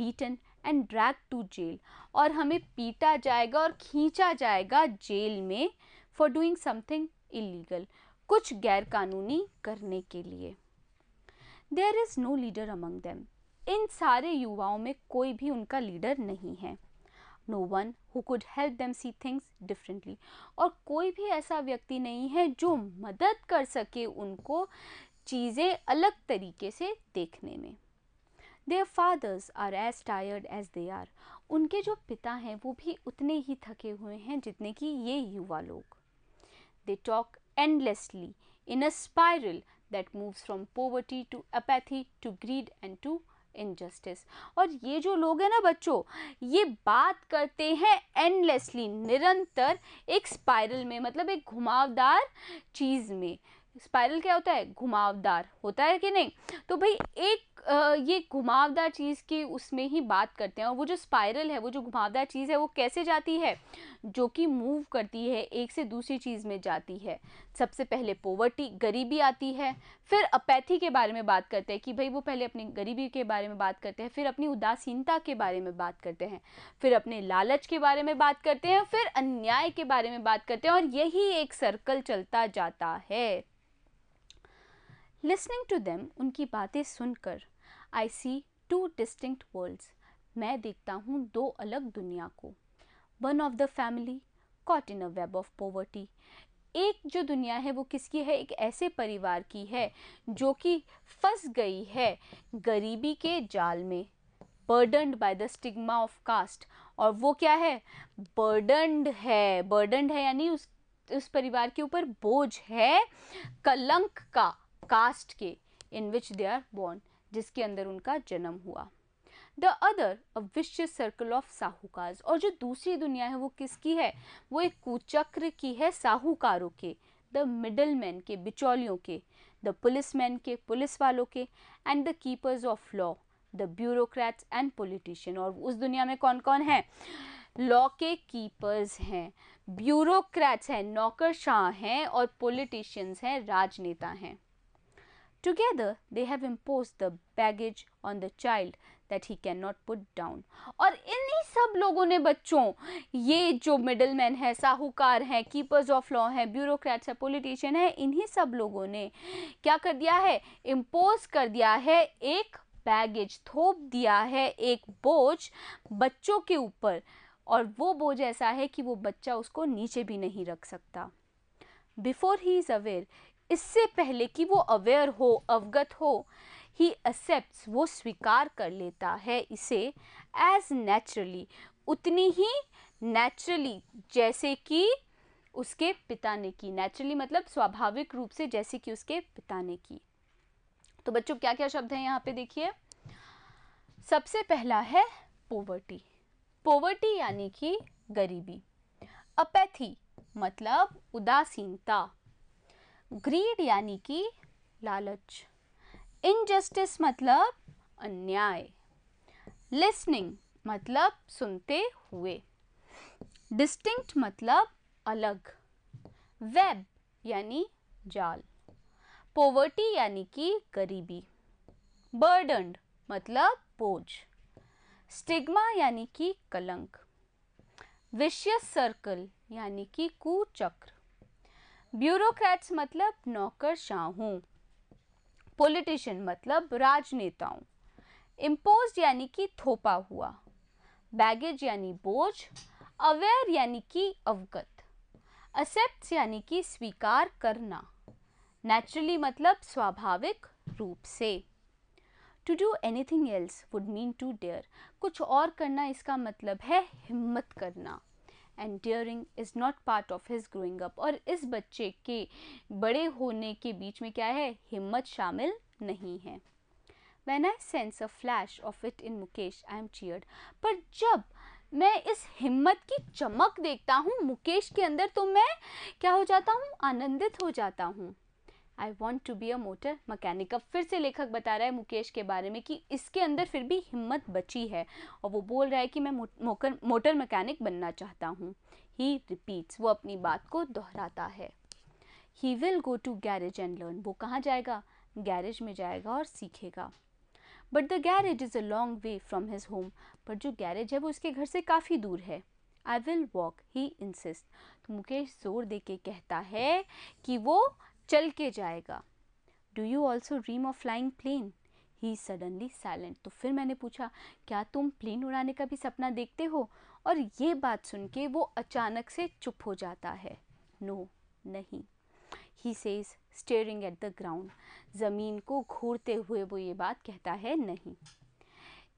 beaten and drag to jail और हमें पीटा जाएगा और खींचा जाएगा जेल में फॉर डूइंग समथिंग इलीगल कुछ गैरकानूनी करने के लिए there is no leader among them इन सारे युवाओं में कोई भी उनका लीडर नहीं है no one who could help them see things differently और कोई भी ऐसा व्यक्ति नहीं है जो मदद कर सके उनको चीज़ें अलग तरीके से देखने में their fathers are as tired as they are उनके जो पिता हैं वो भी उतने ही थके हुए हैं जितने कि ये युवा लोग they talk endlessly in a spiral that moves from poverty to apathy to greed and to injustice और ये जो लोग हैं ना बच्चों ये बात करते हैं एंडलेसली निरंतर एक स्पाइरल में मतलब एक घुमावदार चीज़ में स्पाइरल क्या होता है घुमावदार होता है कि नहीं तो भाई एक ये घुमावदार चीज़ की उसमें ही बात करते हैं और वो जो स्पाइरल है वो जो घुमावदार चीज़ है वो कैसे जाती है जो कि मूव करती है एक से दूसरी चीज़ में जाती है सबसे पहले पोवर्टी गरीबी आती है फिर अपैथी के बारे में बात करते हैं कि भाई वो पहले अपनी गरीबी के बारे में बात करते हैं फिर अपनी उदासीनता के बारे में बात करते हैं फिर अपने लालच के बारे में बात करते हैं फिर अन्याय के बारे में बात करते हैं और यही एक सर्कल चलता जाता है लिसनिंग टू देम उनकी बातें सुनकर I see two distinct worlds मैं देखता हूँ दो अलग दुनिया को one of the family caught in a web of poverty एक जो दुनिया है वो किसकी है एक ऐसे परिवार की है जो कि फंस गई है गरीबी के जाल में burdened by the stigma of caste और वो क्या है बर्डनड है बर्डनड है यानी उस उस परिवार के ऊपर बोझ है कलंक का कास्ट के इन विच दे आर बॉर्न जिसके अंदर उनका जन्म हुआ द अदर अ विश्व सर्कल ऑफ साहूकार और जो दूसरी दुनिया है वो किसकी है वो एक कुचक्र की है साहूकारों के द मिडल मैन के बिचौलियों के द पुलिस मैन के पुलिस वालों के and the keepers of law the bureaucrats and politician और उस दुनिया में कौन कौन है लॉ के कीपर्स हैं ब्यूरोक्रेट्स हैं नौकरशाह हैं और पोलिटिशियंस हैं राजनेता हैं they have impose the baggage on the child that he cannot put down और इन्हीं सब लोगों ने बच्चों ये जो मिडल मैन है साहूकार हैं कीपर्स ऑफ लॉ हैं ब्यूरोक्रेट्स हैं पोलिटिशियन हैं इन्हीं सब लोगों ने क्या कर दिया है इम्पोज कर दिया है एक बैगेज थोप दिया है एक बोझ बच्चों के ऊपर और वो बोझ ऐसा है कि वो बच्चा उसको नीचे भी नहीं रख सकता बिफोर ही इज़ अवेयर इससे पहले कि वो अवेयर हो अवगत हो ही एक्सेप्ट वो स्वीकार कर लेता है इसे एज नेचुरली उतनी ही नेचुरली जैसे कि उसके पिता ने की नेचुरली मतलब स्वाभाविक रूप से जैसे कि उसके पिता ने की तो बच्चों क्या क्या शब्द हैं यहाँ पे देखिए सबसे पहला है पोवर्टी पोवर्टी यानी कि गरीबी अपैथी मतलब उदासीनता ग्रीड यानी कि लालच इनजस्टिस मतलब अन्याय लिसनिंग मतलब सुनते हुए डिस्टिंक्ट मतलब अलग वेब यानी जाल पोवर्टी यानी कि गरीबी बर्डनड मतलब बोझ स्टिग्मा यानी कि कलंक विशियस सर्कल यानी कि कुचक्र ब्यूरोक्रेट्स मतलब नौकर शाहों पॉलिटिशियन मतलब राजनेताओं इम्पोज यानी कि थोपा हुआ बैगेज यानी बोझ अवेयर यानी कि अवगत असेप्ट यानी कि स्वीकार करना नेचुरली मतलब स्वाभाविक रूप से to do anything else would mean to dare कुछ और करना इसका मतलब है हिम्मत करना and daring is not part of his growing up और इस बच्चे के बड़े होने के बीच में क्या है हिम्मत शामिल नहीं है when I sense a flash of it in Mukesh I am cheered पर जब मैं इस हिम्मत की चमक देखता हूँ मुकेश के अंदर तो मैं क्या हो जाता हूँ आनंदित हो जाता हूँ I want to be a motor mechanic अब फिर से लेखक बता रहा है मुकेश के बारे में कि इसके अंदर फिर भी हिम्मत बची है और वो बोल रहा है कि मैं मोकर मोटर मकैनिक बनना चाहता हूँ ही रिपीट्स वो अपनी बात को दोहराता है he will go to garage and learn वो कहाँ जाएगा गैरेज में जाएगा और सीखेगा but the garage is a long way from his home पर जो गैरेज है वो उसके घर से काफ़ी दूर है I will walk he insist तो मुकेश जोर दे के कहता है कि वो चल के जाएगा do you also dream of flying plane he suddenly silent तो फिर मैंने पूछा क्या तुम प्लेन उड़ाने का भी सपना देखते हो और ये बात सुन के वो अचानक से चुप हो जाता है नो no, नहीं he says staring at the ground ज़मीन को घूरते हुए वो ये बात कहता है नहीं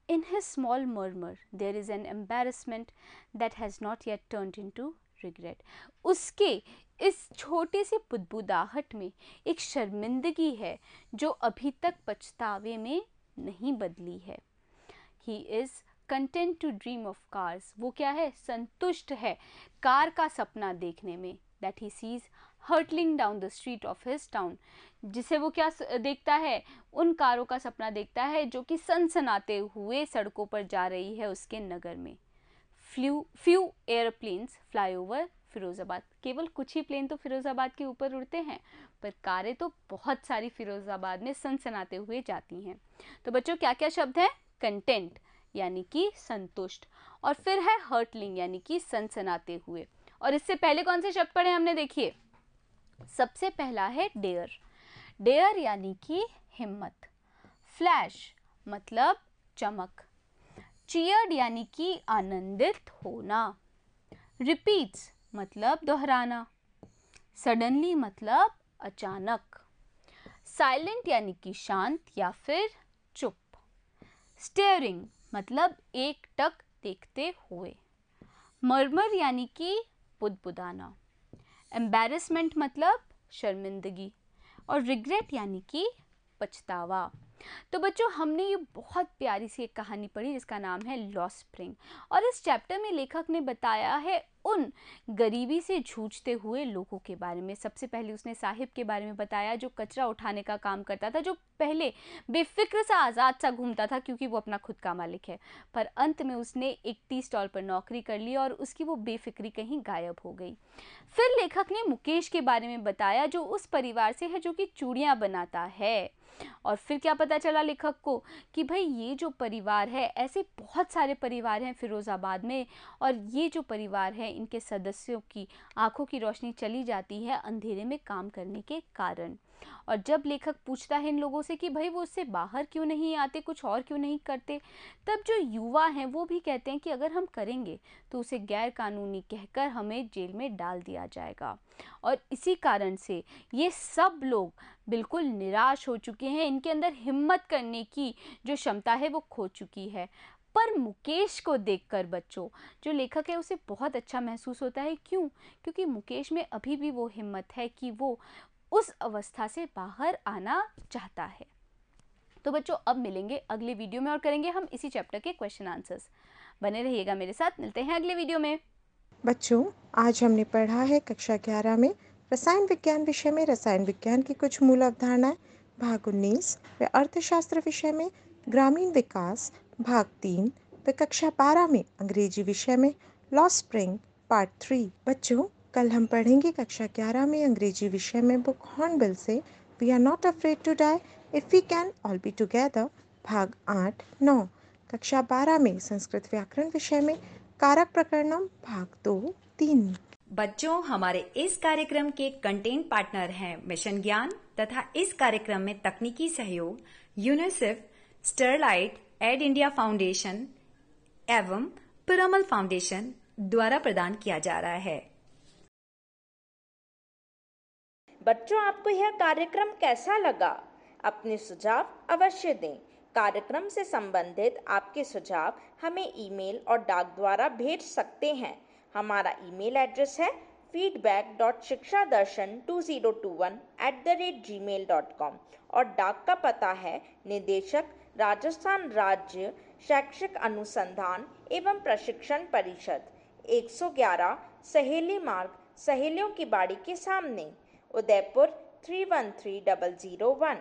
in his small murmur there is an embarrassment that has not yet turn into regret उसके इस छोटे से बुदबुदाहट में एक शर्मिंदगी है जो अभी तक पछतावे में नहीं बदली है he is content to dream of cars वो क्या है संतुष्ट है कार का सपना देखने में that he sees hurtling down the street of his town जिसे वो क्या देखता है उन कारों का सपना देखता है जो कि सनसनाते हुए सड़कों पर जा रही है उसके नगर में flew few airplanes fly over Firozabad केवल कुछ ही प्लेन तो फिरोज़ाबाद के ऊपर उड़ते हैं पर कारें तो बहुत सारी फिरोज़ाबाद में सनसनाते हुए जाती हैं तो बच्चों क्या क्या शब्द है कंटेंट यानी कि संतुष्ट और फिर है हर्टलिंग यानी कि सनसनाते हुए और इससे पहले कौन से शब्द पढ़े हमने देखिए सबसे पहला है डेयर डेयर यानी कि हिम्मत फ्लैश मतलब चमक चीयर्ड यानी कि आनंदित होना रिपीट्स मतलब दोहराना सडनली मतलब अचानक साइलेंट यानी कि शांत या फिर चुप स्टेयरिंग मतलब एक टक देखते हुए मरमर यानी कि बुदबुदाना एम्बेरसमेंट मतलब शर्मिंदगी और रिग्रेट यानी कि पछतावा तो बच्चों हमने ये बहुत प्यारी सी एक कहानी पढ़ी जिसका नाम है लॉस स्प्रिंग और इस चैप्टर में लेखक ने बताया है उन गरीबी से जूझते हुए लोगों के बारे में सबसे पहले उसने साहिब के बारे में बताया जो कचरा उठाने का काम करता था जो पहले बेफिक्र सा आज़ाद सा घूमता था क्योंकि वो अपना खुद का मालिक है पर अंत में उसने एक टी स्टॉल पर नौकरी कर ली और उसकी वो बेफिक्री कहीं गायब हो गई फिर लेखक ने मुकेश के बारे में बताया जो उस परिवार से है जो कि चूड़ियाँ बनाता है और फिर क्या पता चला लेखक को कि भाई ये जो परिवार है ऐसे बहुत सारे परिवार हैं फिरोज़ाबाद में और ये जो परिवार है इनके सदस्यों की आंखों की रोशनी चली जाती है अंधेरे में काम करने के कारण और जब लेखक पूछता है इन लोगों से कि भाई वो उससे बाहर क्यों नहीं आते कुछ और क्यों नहीं करते तब जो युवा हैं वो भी कहते हैं कि अगर हम करेंगे तो उसे गैर कानूनी कहकर हमें जेल में डाल दिया जाएगा और इसी कारण से ये सब लोग बिल्कुल निराश हो चुके हैं इनके अंदर हिम्मत करने की जो क्षमता है वो खो चुकी है पर मुकेश को देखकर बच्चों जो लेखक है उसे बहुत अच्छा महसूस होता है क्यों क्योंकि मुकेश में अभी भी वो हिम्मत है कि वो उस अवस्था से बाहर आना चाहता है तो बच्चों अब मिलेंगे अगले वीडियो में और करेंगे हम इसी चैप्टर के क्वेश्चन आंसर्स बने रहिएगा मेरे साथ मिलते हैं अगले वीडियो में बच्चों आज हमने पढ़ा है कक्षा ग्यारह में रसायन विज्ञान विषय में रसायन विज्ञान की कुछ मूल अवधारणाएं भाग उन्नीस व अर्थशास्त्र विषय में ग्रामीण विकास भाग तीन व कक्षा बारह में अंग्रेजी विषय में लॉ स्प्रिंग पार्ट थ्री बच्चों कल हम पढ़ेंगे कक्षा ग्यारह में अंग्रेजी विषय में बुक हॉर्नबिल से we are not afraid to die if we can all be together भाग आठ नौ कक्षा बारह में संस्कृत व्याकरण विषय में कारक प्रकरणम भाग दो तीन बच्चों हमारे इस कार्यक्रम के कंटेंट पार्टनर हैं मिशन ज्ञान तथा इस कार्यक्रम में तकनीकी सहयोग UNICEF Sterlite EdIndia Foundation एवं पिरामल फाउंडेशन द्वारा प्रदान किया जा रहा है बच्चों आपको यह कार्यक्रम कैसा लगा अपने सुझाव अवश्य दें कार्यक्रम से संबंधित आपके सुझाव हमें ईमेल और डाक द्वारा भेज सकते हैं हमारा ईमेल एड्रेस है feedback dot Shiksha Darshan two zero two one at the rate Gmail dot com और डाक का पता है निदेशक राजस्थान राज्य शैक्षिक अनुसंधान एवं प्रशिक्षण परिषद 111 सहेली मार्ग सहेलियों की बाड़ी के सामने Udaipur 313001.